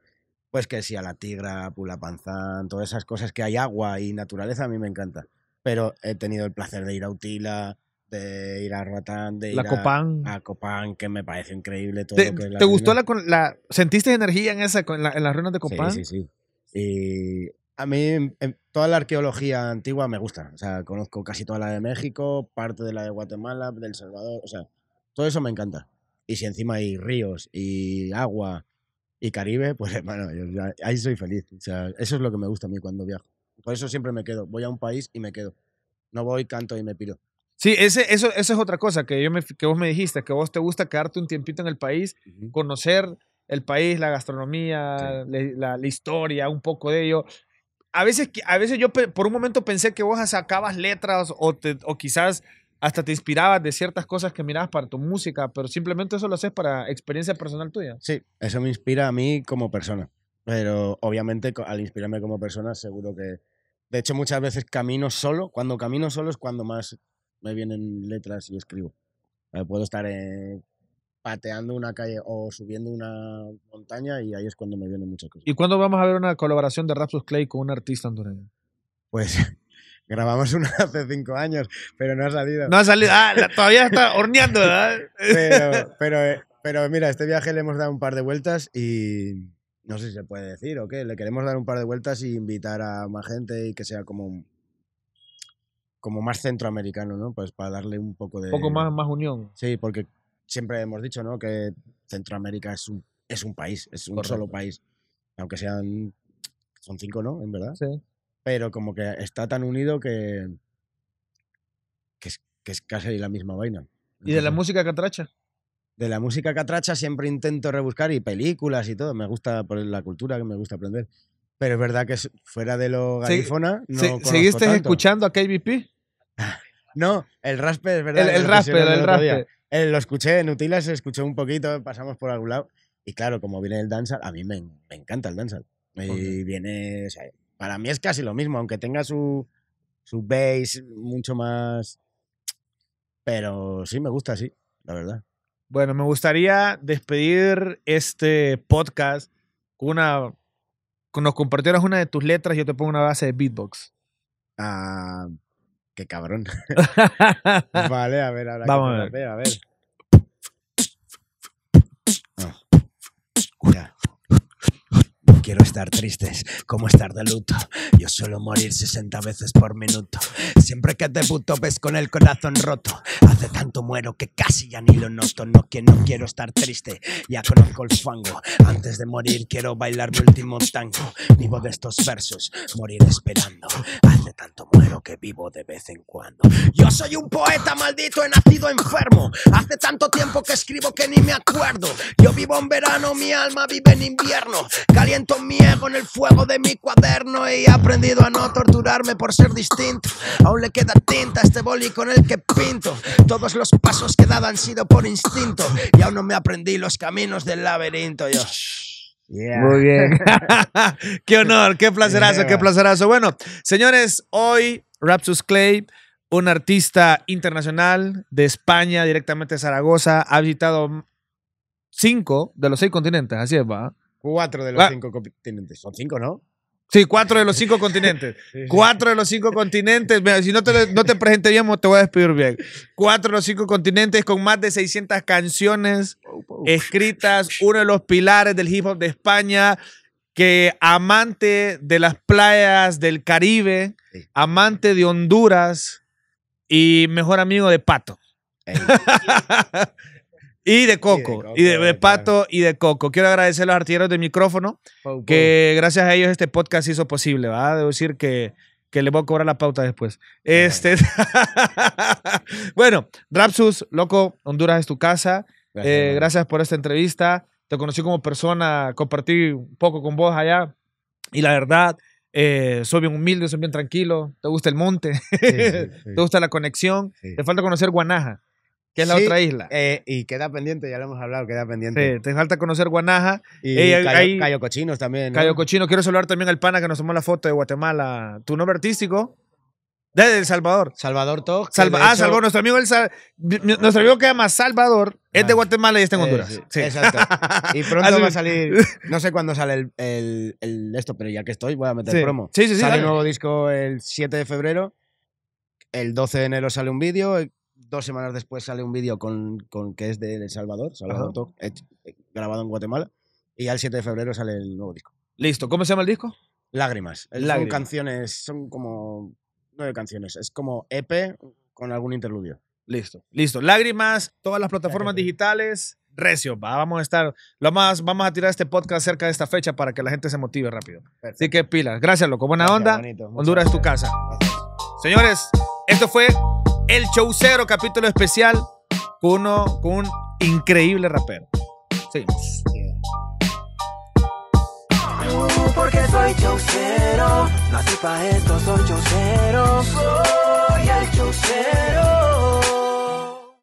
S1: pues que sí, a la Tigra, Pulapanzán, todas esas cosas que hay agua y naturaleza, a mí me encanta. Pero he tenido el placer de ir a Utila, de ir a Roatán, de a, Copán. a Copán, que me parece increíble todo. ¿Te, gustó la,
S2: la, ¿Sentiste energía en esa, en, las ruinas de Copán? Sí, sí, sí. Y a mí em, toda la arqueología antigua me
S1: gusta. O sea, conozco casi toda la de México, parte de la de Guatemala, del Salvador, o sea, todo eso me encanta. Y si encima hay ríos y agua y Caribe, pues bueno, ahí soy feliz. O sea, eso es lo que me gusta a mí cuando viajo. Por eso siempre me quedo. Voy a un país y me
S2: quedo. No voy, canto y me piro. Sí, eso, eso es otra cosa que, yo me, que vos me dijiste, que vos te gusta quedarte un tiempito en el país, conocer el país, la gastronomía, la, historia, un poco de ello. A veces, a veces yo por un momento pensé que vos sacabas letras o, o quizás hasta te inspirabas de ciertas cosas que mirabas para tu música, pero simplemente eso lo haces para experiencia personal tuya.
S1: Sí, eso me inspira a mí como persona, pero obviamente al inspirarme como persona seguro que... De hecho, muchas veces camino solo. Cuando camino solo es cuando más me vienen letras y escribo. Eh, puedo estar eh, pateando una calle o subiendo una montaña y ahí es cuando me vienen muchas
S2: cosas. ¿Y cuándo vamos a ver una colaboración de Rapsus Clay con un artista hondureño? Pues grabamos una hace cinco años, pero no ha salido. No ha salido, ah, todavía está horneando, ¿verdad?
S1: pero, eh, pero, mira, este viaje le hemos dado un par de vueltas y no sé si se puede decir o qué, le queremos dar un par de vueltas y invitar a más gente y que sea como como más centroamericano, ¿no? Pues para darle un poco de... Un poco más,
S2: más unión. Sí, porque
S1: siempre hemos dicho, ¿no? Que Centroamérica es un, es un país, es un solo país. Aunque sean... Son cinco, ¿no? En verdad. Sí. Pero como que está tan unido que... Que es, casi la misma vaina. ¿Y de la música catracha? De la música catracha siempre intento rebuscar y películas y todo. Me gusta por la cultura, que me gusta aprender. Pero es verdad que fuera de lo galifona. ¿Seguiste escuchando
S2: a KBP?
S1: no,
S2: el raspe es verdad. El, rasper, el,
S1: eh, lo escuché en Utilas, escuché un poquito, pasamos por algún lado. Y claro, como viene el danza a mí me, encanta el danza. Y viene, para mí es casi lo mismo, aunque tenga su, su
S2: bass mucho más... Pero sí, me gusta sí, la verdad. Bueno, me gustaría despedir este podcast con una... nos compartieras una de tus letras, yo te pongo una base de beatbox. Ah... Qué cabrón.
S1: vale, a ver, ahora Vamos que a ver. a ver. Oh. Ya quiero estar tristes, como estar de luto. Yo suelo morir 60 veces por minuto. Siempre que te puto ves con el corazón roto. Hace tanto muero que casi ya ni lo noto. No que no quiero estar triste, ya conozco el fango. Antes de morir quiero bailar mi último tango. Vivo de estos versos, morir esperando. Hace tanto muero que vivo de vez en cuando. Yo soy un poeta maldito, he nacido enfermo. Hace tanto tiempo que escribo que ni me acuerdo. Yo vivo en verano, mi alma vive en invierno. Caliento puesto mi en el fuego de mi cuaderno y he aprendido a no torturarme por ser distinto. Aún le queda tinta a este boli con el que pinto. Todos los pasos que he dado han sido por instinto y aún no me aprendí los caminos del laberinto. Yo. Muy bien.
S2: qué honor, qué placerazo, qué placerazo. Bueno, señores, hoy Rapsus Clay un artista internacional de España, directamente de Zaragoza. Ha visitado cinco de los seis continentes, así es, va.
S1: Cuatro de los cinco
S2: continentes. Son cinco, ¿no? Sí, cuatro de los cinco continentes. Cuatro de los cinco continentes. si no te, no te presenté bien, te voy a despedir bien. Cuatro de los cinco continentes con más de 600 canciones escritas. Uno de los pilares del hip hop de España. Que amante de las playas del Caribe, amante de Honduras y mejor amigo de Pato. Y de Coco, y de, Pato y de Coco. Quiero agradecer a los artilleros del micrófono, que gracias a ellos este podcast hizo posible, ¿va? Debo decir que, que les voy a cobrar la pauta después. Este... bueno, Rapsus, loco, Honduras es tu casa. Eh, gracias, por esta entrevista. Te conocí como persona, compartí un poco con vos allá. Y la verdad, eh, soy bien humilde, soy bien tranquilo, te gusta el monte, te gusta la conexión, te falta conocer Guanaja que es la otra isla. Eh, y queda pendiente, ya lo hemos hablado, queda pendiente. te falta conocer Guanaja. Y Cayo, Cochinos también. Cayo Cochino. Quiero saludar también al pana que nos tomó la foto de Guatemala. ¿Tu nombre artístico? Desde El Salvador. Salvador Toc. ah, Salvador. Nuestro amigo, el Sal... nuestro que llama Salvador es de ah. Guatemala y está en eh, Honduras. sí, Exacto. Y pronto va a salir.
S1: No sé cuándo sale el, esto, pero ya que estoy, voy a meter promo. Sí, sí, sí. Sale un nuevo disco el 7 de febrero. El 12 de enero sale un vídeo dos semanas después sale un vídeo con, que es de El Salvador, eh, grabado en Guatemala, y al el 7 de febrero sale el nuevo disco.
S2: Listo, ¿cómo se llama el disco? Lágrimas. Son
S1: canciones, son como nueve canciones,
S2: es como EP con algún interludio. Listo, listo. Lágrimas, todas las plataformas digitales, recio, vamos a estar, lo más, vamos a tirar este podcast cerca de esta fecha para que la gente se motive rápido. Así que pilas, gracias loco, buena onda. Honduras es tu casa. Señores, esto fue el Show capítulo especial con, uno, con un increíble rapero. Seguimos.
S1: porque soy chaucero, no para esto, soy chaucero, soy el chaucero.